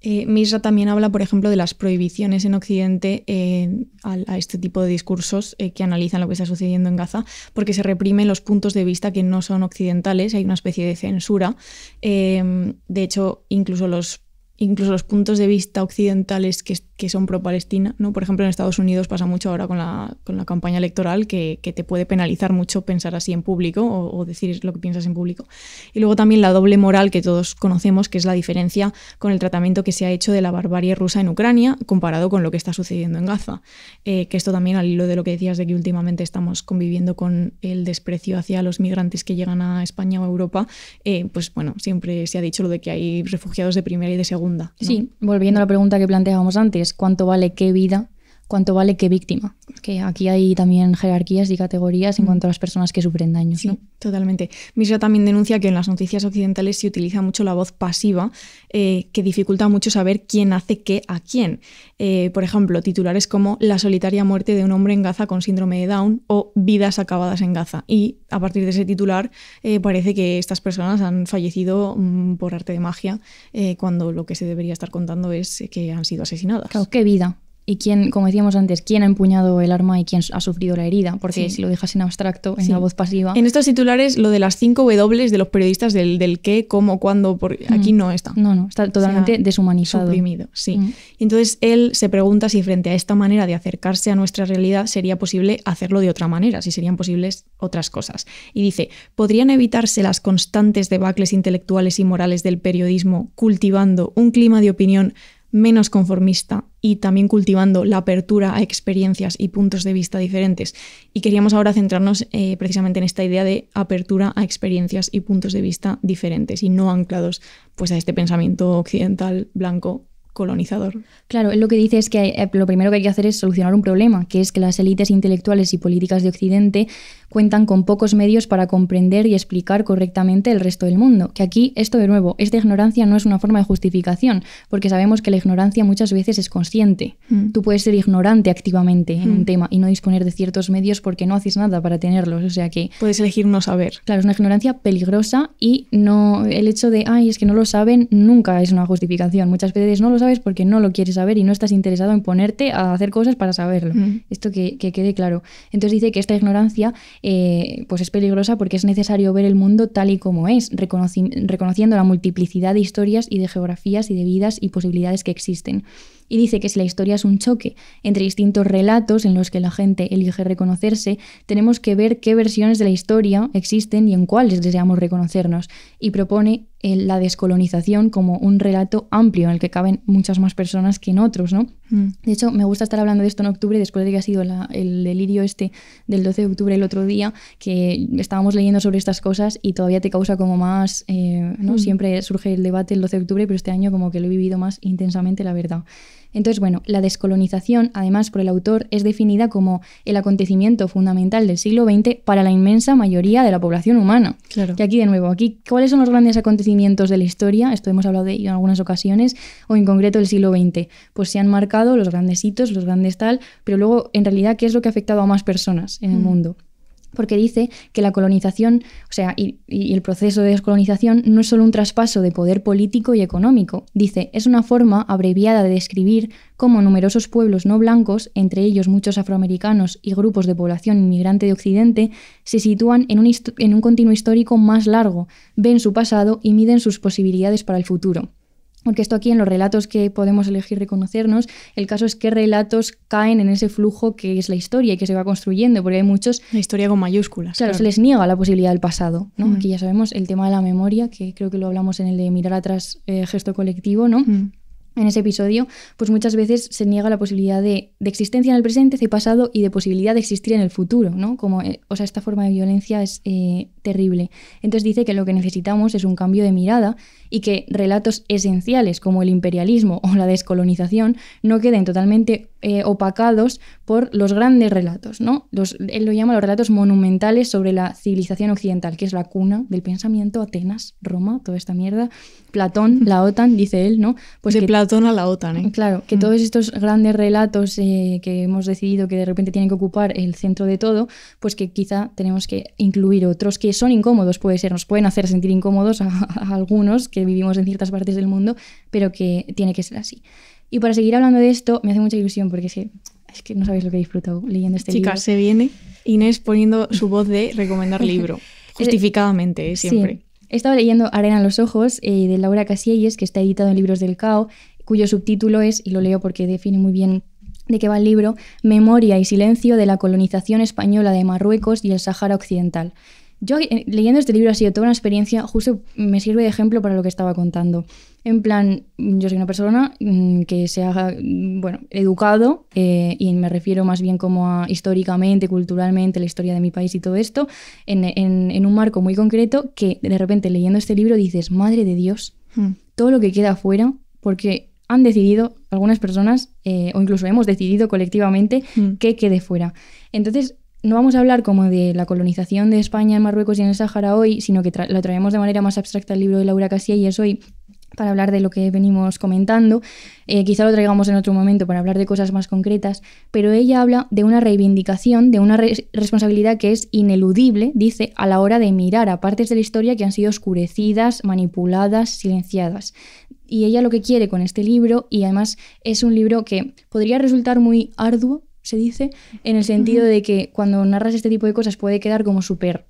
Eh, también habla, por ejemplo, de las prohibiciones en Occidente eh, a, este tipo de discursos eh, que analizan lo que está sucediendo en Gaza, porque se reprimen los puntos de vista que no son occidentales, hay una especie de censura. Eh, de hecho, incluso los, incluso los puntos de vista occidentales que que son pro-Palestina. ¿no? Por ejemplo, en Estados Unidos pasa mucho ahora con la, con la campaña electoral que, que, te puede penalizar mucho pensar así en público o, decir lo que piensas en público. Y luego también la doble moral que todos conocemos, que es la diferencia con el tratamiento que se ha hecho de la barbarie rusa en Ucrania comparado con lo que está sucediendo en Gaza. Eh, que esto también al hilo de lo que decías de que últimamente estamos conviviendo con el desprecio hacia los migrantes que llegan a España o a Europa, eh, pues bueno, siempre se ha dicho lo de que hay refugiados de primera y de segunda. Sí, volviendo a la pregunta que planteábamos antes cuánto vale qué vida cuánto vale qué víctima. Que aquí hay también jerarquías y categorías en mm. cuanto a las personas que sufren daños. Sí, totalmente. Misra también denuncia que en las noticias occidentales se utiliza mucho la voz pasiva, eh, que dificulta mucho saber quién hace qué a quién. Eh, por ejemplo, titulares como La solitaria muerte de un hombre en Gaza con síndrome de Down o Vidas acabadas en Gaza. Y a partir de ese titular eh, parece que estas personas han fallecido mm, por arte de magia cuando lo que se debería estar contando es que han sido asesinadas. Claro, qué vida y quién, como decíamos antes, quién ha empuñado el arma y quién ha sufrido la herida, porque si lo dejas en abstracto, en la voz pasiva. En estos titulares, lo de las cinco W de los periodistas del, qué, cómo, cuándo, por, mm. aquí no está. No, no, está totalmente deshumanizado. Suprimido, sí. Mm. Entonces él se pregunta si frente a esta manera de acercarse a nuestra realidad sería posible hacerlo de otra manera, si serían posibles otras cosas. Y dice, ¿podrían evitarse las constantes debacles intelectuales y morales del periodismo cultivando un clima de opinión menos conformista y también cultivando la apertura a experiencias y puntos de vista diferentes. Y queríamos ahora centrarnos eh, precisamente en esta idea de apertura a experiencias y puntos de vista diferentes y no anclados pues, a este pensamiento occidental blanco colonizador. Claro, lo que dice es que eh, lo primero que hay que hacer es solucionar un problema, que es que las élites intelectuales y políticas de Occidente cuentan con pocos medios para comprender y explicar correctamente el resto del mundo. Que aquí, esto de nuevo, esta ignorancia no es una forma de justificación, porque sabemos que la ignorancia muchas veces es consciente. Mm. Tú puedes ser ignorante activamente en un mm. tema y no disponer de ciertos medios porque no haces nada para tenerlos, o sea que... Puedes elegir no saber. Claro, es una ignorancia peligrosa y no el hecho de, ay, es que no lo saben, nunca es una justificación. Muchas veces no lo saben es porque no lo quieres saber y no estás interesado en ponerte a hacer cosas para saberlo. Mm. Esto que, quede claro. Entonces dice que esta ignorancia eh, pues es peligrosa porque es necesario ver el mundo tal y como es, reconociendo la multiplicidad de historias y de geografías y de vidas y posibilidades que existen y dice que si la historia es un choque entre distintos relatos en los que la gente elige reconocerse, tenemos que ver qué versiones de la historia existen y en cuáles deseamos reconocernos, y propone eh, la descolonización como un relato amplio en el que caben muchas más personas que en otros, ¿no? Mm. De hecho, me gusta estar hablando de esto en octubre, después de que ha sido el delirio este del 12 de octubre el otro día, que estábamos leyendo sobre estas cosas y todavía te causa como más, eh, ¿no? Mm. Siempre surge el debate el 12 de octubre, pero este año como que lo he vivido más intensamente, la verdad. Entonces, bueno, la descolonización, además, por el autor, es definida como el acontecimiento fundamental del siglo XX para la inmensa mayoría de la población humana. Claro. Que aquí, de nuevo, aquí, ¿cuáles son los grandes acontecimientos de la historia? Esto hemos hablado de ello en algunas ocasiones, o en concreto el siglo XX. Pues se han marcado los grandes hitos, los grandes tal, pero luego en realidad qué es lo que ha afectado a más personas en el mm. mundo porque dice que la colonización, o sea, y, el proceso de descolonización no es solo un traspaso de poder político y económico. Dice, es una forma abreviada de describir cómo numerosos pueblos no blancos, entre ellos muchos afroamericanos y grupos de población inmigrante de Occidente, se sitúan en un continuo histórico más largo, ven su pasado y miden sus posibilidades para el futuro porque esto aquí en los relatos que podemos elegir reconocernos, el caso es que relatos caen en ese flujo que es la historia y que se va construyendo, porque hay muchos... La historia con mayúsculas. Claro, se les niega la posibilidad del pasado, mm. Aquí ya sabemos el tema de la memoria, que creo que lo hablamos en el de mirar atrás eh, gesto colectivo, ¿no? Mm. En ese episodio, pues muchas veces se niega la posibilidad de, existencia en el presente, de pasado y de posibilidad de existir en el futuro, ¿no? Como, eh, o sea, esta forma de violencia es eh, terrible. Entonces dice que lo que necesitamos es un cambio de mirada y que relatos esenciales como el imperialismo o la descolonización no queden totalmente eh, opacados por los grandes relatos, ¿no? él lo llama los relatos monumentales sobre la civilización occidental, que es la cuna del pensamiento, Atenas, Roma, toda esta mierda, Platón, la OTAN, dice él, ¿no? Pues de Platón a la OTAN, ¿eh? Claro, que mm. todos estos grandes relatos eh, que hemos decidido que de repente tienen que ocupar el centro de todo, pues que quizá tenemos que incluir otros que son incómodos, puede ser, nos pueden hacer sentir incómodos a algunos, que vivimos en ciertas partes del mundo, pero que tiene que ser así. Y para seguir hablando de esto, me hace mucha ilusión porque es que, es que no sabéis lo que he disfrutado leyendo este libro. Chicas, se viene Inés poniendo su voz de recomendar libro, eh, justificadamente, ¿eh? siempre. He estado leyendo Arena en los ojos eh, de Laura Casielles, que está editado en Libros del Cao, cuyo subtítulo es, y lo leo porque define muy bien de qué va el libro, Memoria y silencio de la colonización española de Marruecos y el Sahara Occidental. Yo eh, leyendo este libro ha sido toda una experiencia, justo me sirve de ejemplo para lo que estaba contando. En plan, yo soy una persona mm, que se ha, mm, bueno, educado, eh, y me refiero más bien como a históricamente, culturalmente, la historia de mi país y todo esto, en, un marco muy concreto que de repente leyendo este libro dices, madre de Dios, hmm. todo lo que queda afuera, porque han decidido algunas personas, eh, o incluso hemos decidido colectivamente, hmm. que quede fuera. Entonces, no vamos a hablar como de la colonización de España en Marruecos y en el Sáhara hoy, sino que lo traemos de manera más abstracta el libro de Laura Casillas hoy para hablar de lo que venimos comentando. Eh, quizá lo traigamos en otro momento para hablar de cosas más concretas, pero ella habla de una reivindicación, de una responsabilidad que es ineludible, dice, a la hora de mirar a partes de la historia que han sido oscurecidas, manipuladas, silenciadas y ella lo que quiere con este libro, y además es un libro que podría resultar muy arduo se dice, en el sentido de que cuando narras este tipo de cosas puede quedar como súper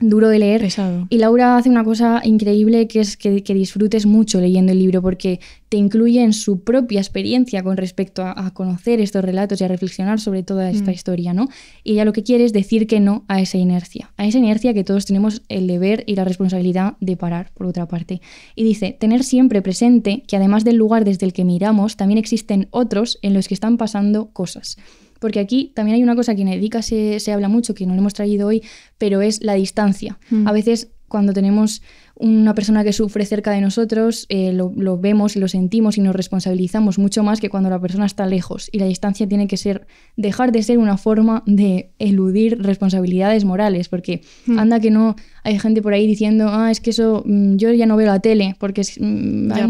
duro de leer. Y Laura hace una cosa increíble que es que, disfrutes mucho leyendo el libro porque te incluye en su propia experiencia con respecto a, conocer estos relatos y a reflexionar sobre toda mm. esta historia, ¿no? Y ella lo que quiere es decir que no a esa inercia, a esa inercia que todos tenemos el deber y la responsabilidad de parar, por otra parte. Y dice, tener siempre presente que además del lugar desde el que miramos, también existen otros en los que están pasando cosas porque aquí también hay una cosa que en Edica se, habla mucho, que no lo hemos traído hoy, pero es la distancia. Mm. A veces cuando tenemos una persona que sufre cerca de nosotros, eh, lo, vemos y lo sentimos y nos responsabilizamos mucho más que cuando la persona está lejos. Y la distancia tiene que ser, dejar de ser una forma de eludir responsabilidades morales, porque hmm. anda que no hay gente por ahí diciendo, ah, es que eso, mm, yo ya no veo la tele, porque mm, hay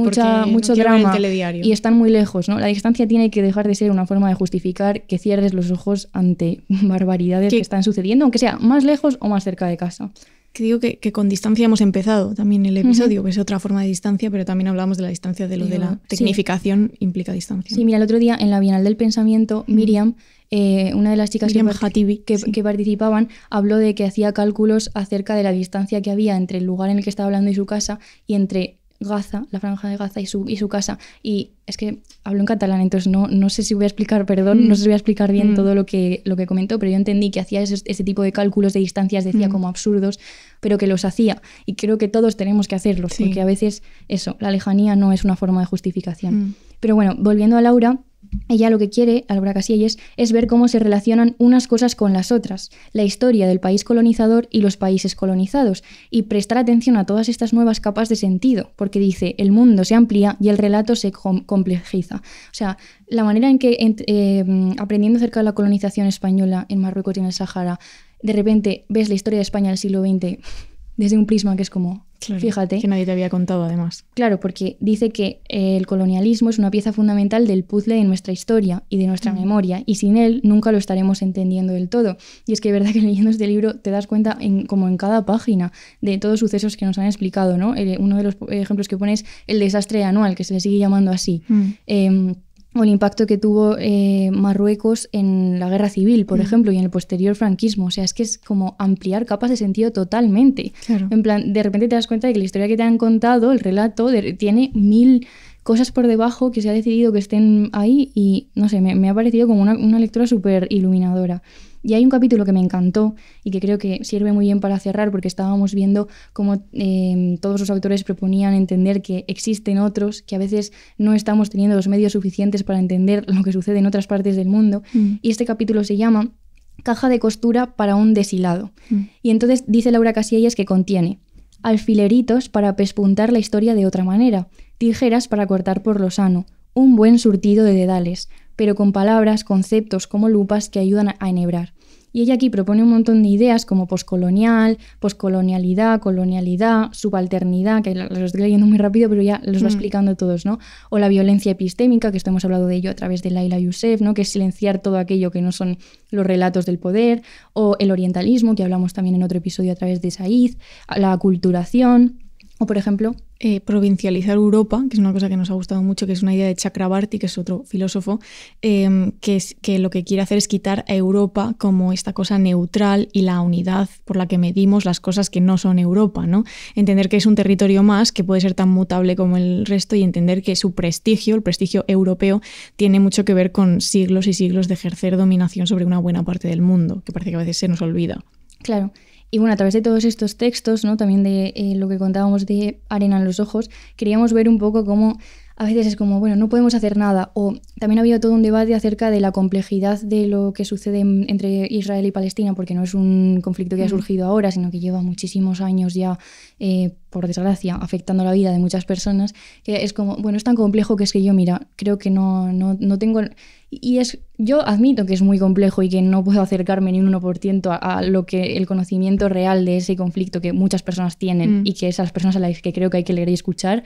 mucho drama y están muy lejos, ¿no? La distancia tiene que dejar de ser una forma de justificar que cierres los ojos ante barbaridades que están sucediendo, aunque sea más lejos o más cerca de casa que digo que, con distancia hemos empezado también el episodio, que es otra forma de distancia, pero también hablamos de la distancia, de lo de la tecnificación implica distancia. Sí, mira, el otro día en la Bienal del Pensamiento, Miriam, eh, una de las chicas que, participaban, habló de que hacía cálculos acerca de la distancia que había entre el lugar en el que estaba hablando y su casa y entre Gaza, la franja de Gaza y su, y su casa. Y es que hablo en catalán, entonces no, no sé si voy a explicar, perdón, no mm. sé si voy a explicar bien mm. todo lo que, lo que comentó, pero yo entendí que hacía ese, tipo de cálculos de distancias, decía mm. como absurdos, pero que los hacía. Y creo que todos tenemos que hacerlo, porque a veces eso, la lejanía no es una forma de justificación. Pero bueno, volviendo a Laura, ella lo que quiere, Albra Casillas, es ver cómo se relacionan unas cosas con las otras, la historia del país colonizador y los países colonizados, y prestar atención a todas estas nuevas capas de sentido, porque dice, el mundo se amplía y el relato se complejiza. O sea, la manera en que, em, aprendiendo acerca de la colonización española en Marruecos y en el Sahara, de repente ves la historia de España del siglo XX desde un prisma que es como, Claro, Fíjate. Que nadie te había contado, además. Claro, porque dice que eh, el colonialismo es una pieza fundamental del puzzle de nuestra historia y de nuestra mm. memoria, y sin él nunca lo estaremos entendiendo del todo. Y es que, verdad, que leyendo este libro te das cuenta, en, como en cada página, de todos los sucesos que nos han explicado, ¿no? Eh, uno de los ejemplos que pone es el desastre anual, que se le sigue llamando así. Mm. Em, o el impacto que tuvo eh, Marruecos en la guerra civil, por mm. ejemplo, y en el posterior franquismo. O sea, es que es como ampliar capas de sentido totalmente. Claro. En plan, de repente te das cuenta de que la historia que te han contado, el relato, tiene mil cosas por debajo que se ha decidido que estén ahí y no sé, me, ha parecido como una, lectura súper iluminadora. Y hay un capítulo que me encantó y que creo que sirve muy bien para cerrar porque estábamos viendo cómo em, todos los autores proponían entender que existen otros, que a veces no estamos teniendo los medios suficientes para entender lo que sucede en otras partes del mundo. Mm. Y este capítulo se llama Caja de costura para un deshilado. Mm. Y entonces dice Laura Casillas que contiene alfileritos para pespuntar la historia de otra manera, tijeras para cortar por lo sano, un buen surtido de dedales, pero con palabras, conceptos como lupas que ayudan a enhebrar. Y ella aquí propone un montón de ideas como poscolonial, poscolonialidad, colonialidad, subalternidad, que los estoy leyendo muy rápido, pero ya los va mm. explicando todos, ¿no? O la violencia epistémica, que esto hemos hablado de ello a través de Laila Youssef, ¿no? Que es silenciar todo aquello que no son los relatos del poder, o el orientalismo, que hablamos también en otro episodio a través de Said, la aculturación, o por ejemplo, eh, provincializar Europa, que es una cosa que nos ha gustado mucho, que es una idea de Chakrabarti, que es otro filósofo, em, que, es, que lo que quiere hacer es quitar a Europa como esta cosa neutral y la unidad por la que medimos las cosas que no son Europa, ¿no? Entender que es un territorio más, que puede ser tan mutable como el resto, y entender que su prestigio, el prestigio europeo, tiene mucho que ver con siglos y siglos de ejercer dominación sobre una buena parte del mundo, que parece que a veces se nos olvida. Claro. Y bueno, a través de todos estos textos, ¿no? también de eh, lo que contábamos de Arena en los Ojos, queríamos ver un poco cómo a veces es como, bueno, no podemos hacer nada. O también ha habido todo un debate acerca de la complejidad de lo que sucede entre Israel y Palestina, porque no es un conflicto que ha surgido ahora, sino que lleva muchísimos años ya, eh, por desgracia, afectando la vida de muchas personas, que es como, bueno, es tan complejo que es que yo, mira, creo que no, no, no tengo... Y es, yo admito que es muy complejo y que no puedo acercarme ni un 1% a, lo que el conocimiento real de ese conflicto que muchas personas tienen mm. y que esas personas a las que creo que hay que leer y escuchar,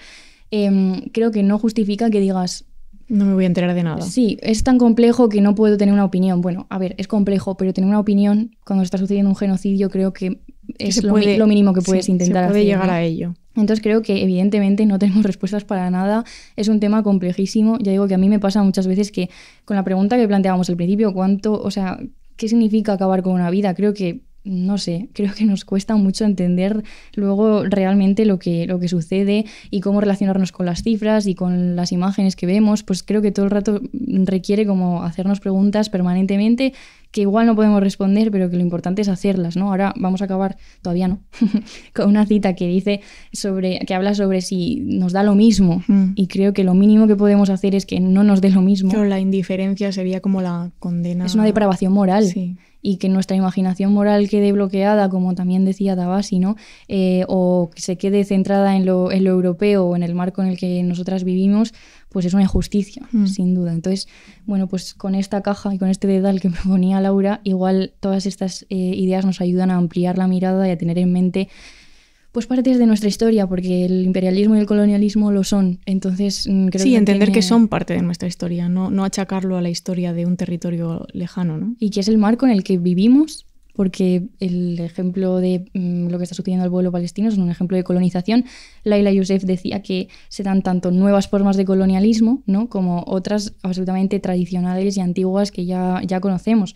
Em, creo que no justifica que digas... No me voy a enterar de nada. Sí, es tan complejo que no puedo tener una opinión. Bueno, a ver, es complejo, pero tener una opinión cuando está sucediendo un genocidio creo que es lo, mínimo que puedes intentar se puede llegar a ello. Entonces creo que evidentemente no tenemos respuestas para nada, es un tema complejísimo. Ya digo que a mí me pasa muchas veces que con la pregunta que planteábamos al principio, cuánto, o sea, ¿qué significa acabar con una vida? Creo que no sé, creo que nos cuesta mucho entender luego realmente lo que, lo que sucede y cómo relacionarnos con las cifras y con las imágenes que vemos, pues creo que todo el rato requiere como hacernos preguntas permanentemente que igual no podemos responder, pero que lo importante es hacerlas, ¿no? Ahora vamos a acabar, todavía no, con una cita que dice sobre, que habla sobre si nos da lo mismo. Mm. Y creo que lo mínimo que podemos hacer es que no nos dé lo mismo. Pero la indiferencia sería como la condena. Es una depravación moral. Sí y que nuestra imaginación moral quede bloqueada, como también decía Tabasi, eh, o que se quede centrada en lo, europeo o en el marco en el que nosotras vivimos, pues es una injusticia, mm. sin duda. Entonces, bueno, pues con esta caja y con este dedal que proponía Laura, igual todas estas eh, ideas nos ayudan a ampliar la mirada y a tener en mente pues partes de nuestra historia, porque el imperialismo y el colonialismo lo son. Entonces, mm, sí, entender que son parte de nuestra historia, no, no achacarlo a la historia de un territorio lejano, Y que es el marco en el que vivimos, porque el ejemplo de mm, lo que está sucediendo al pueblo palestino es un ejemplo de colonización. Laila Youssef decía que se dan tanto nuevas formas de colonialismo, ¿no? como otras absolutamente tradicionales y antiguas que ya, ya conocemos.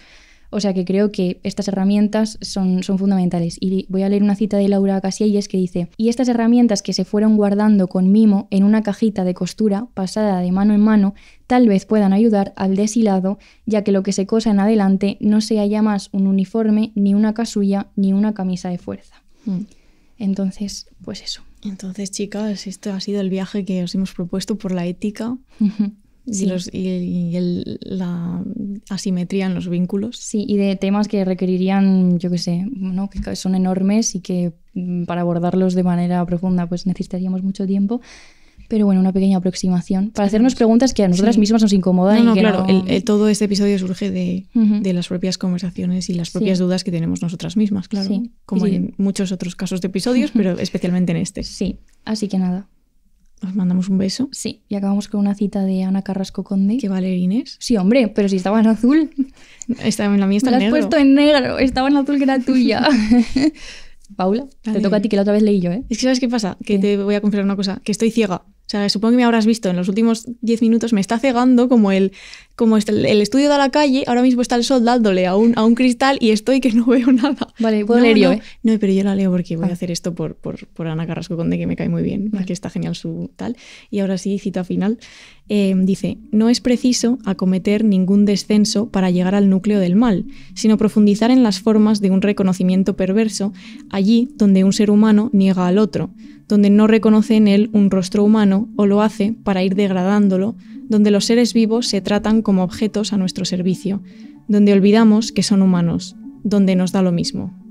O sea que creo que estas herramientas son, son fundamentales. Y voy a leer una cita de Laura Casillas que dice, y estas herramientas que se fueron guardando con mimo en una cajita de costura pasada de mano en mano, tal vez puedan ayudar al deshilado, ya que lo que se cosa en adelante no sea ya más un uniforme, ni una casulla, ni una camisa de fuerza. Mm. Entonces, pues eso. Entonces, chicas, esto ha sido el viaje que os hemos propuesto por la ética. y, los, y, la asimetría en los vínculos. Sí, y de temas que requerirían, yo qué sé, que son enormes y que mm, para abordarlos de manera profunda pues necesitaríamos mucho tiempo. Pero bueno, una pequeña aproximación para hacernos preguntas que a nosotras mismas nos incomodan. No, y claro, el, todo este episodio surge de, de, las propias conversaciones y las propias dudas que tenemos nosotras mismas, claro. Como en muchos otros casos de episodios, pero especialmente en este. Sí, así que nada, nos mandamos un beso. Sí, y acabamos con una cita de Ana Carrasco Conde. ¿Qué valerines? Sí, hombre, pero si estaba en azul. estaba la mía está Me en la has puesto en negro, estaba en azul que era tuya. Paula, te toca a ti que la otra vez leí yo, ¿eh? Es que ¿sabes qué pasa? Que te voy a confesar una cosa, que estoy ciega supongo que me habrás visto en los últimos 10 minutos, me está cegando como el, como este, el estudio de la calle, ahora mismo está el sol dándole a un, a un cristal y estoy que no veo nada. Vale, puedo no, ¿eh? No, pero yo la leo porque voy a ah. hacer esto por, por, Ana Carrasco Conde, que me cae muy bien, que está genial su tal. Y ahora sí, cita final. Em, dice, no es preciso acometer ningún descenso para llegar al núcleo del mal, sino profundizar en las formas de un reconocimiento perverso allí donde un ser humano niega al otro donde no reconoce en él un rostro humano o lo hace para ir degradándolo, donde los seres vivos se tratan como objetos a nuestro servicio, donde olvidamos que son humanos, donde nos da lo mismo.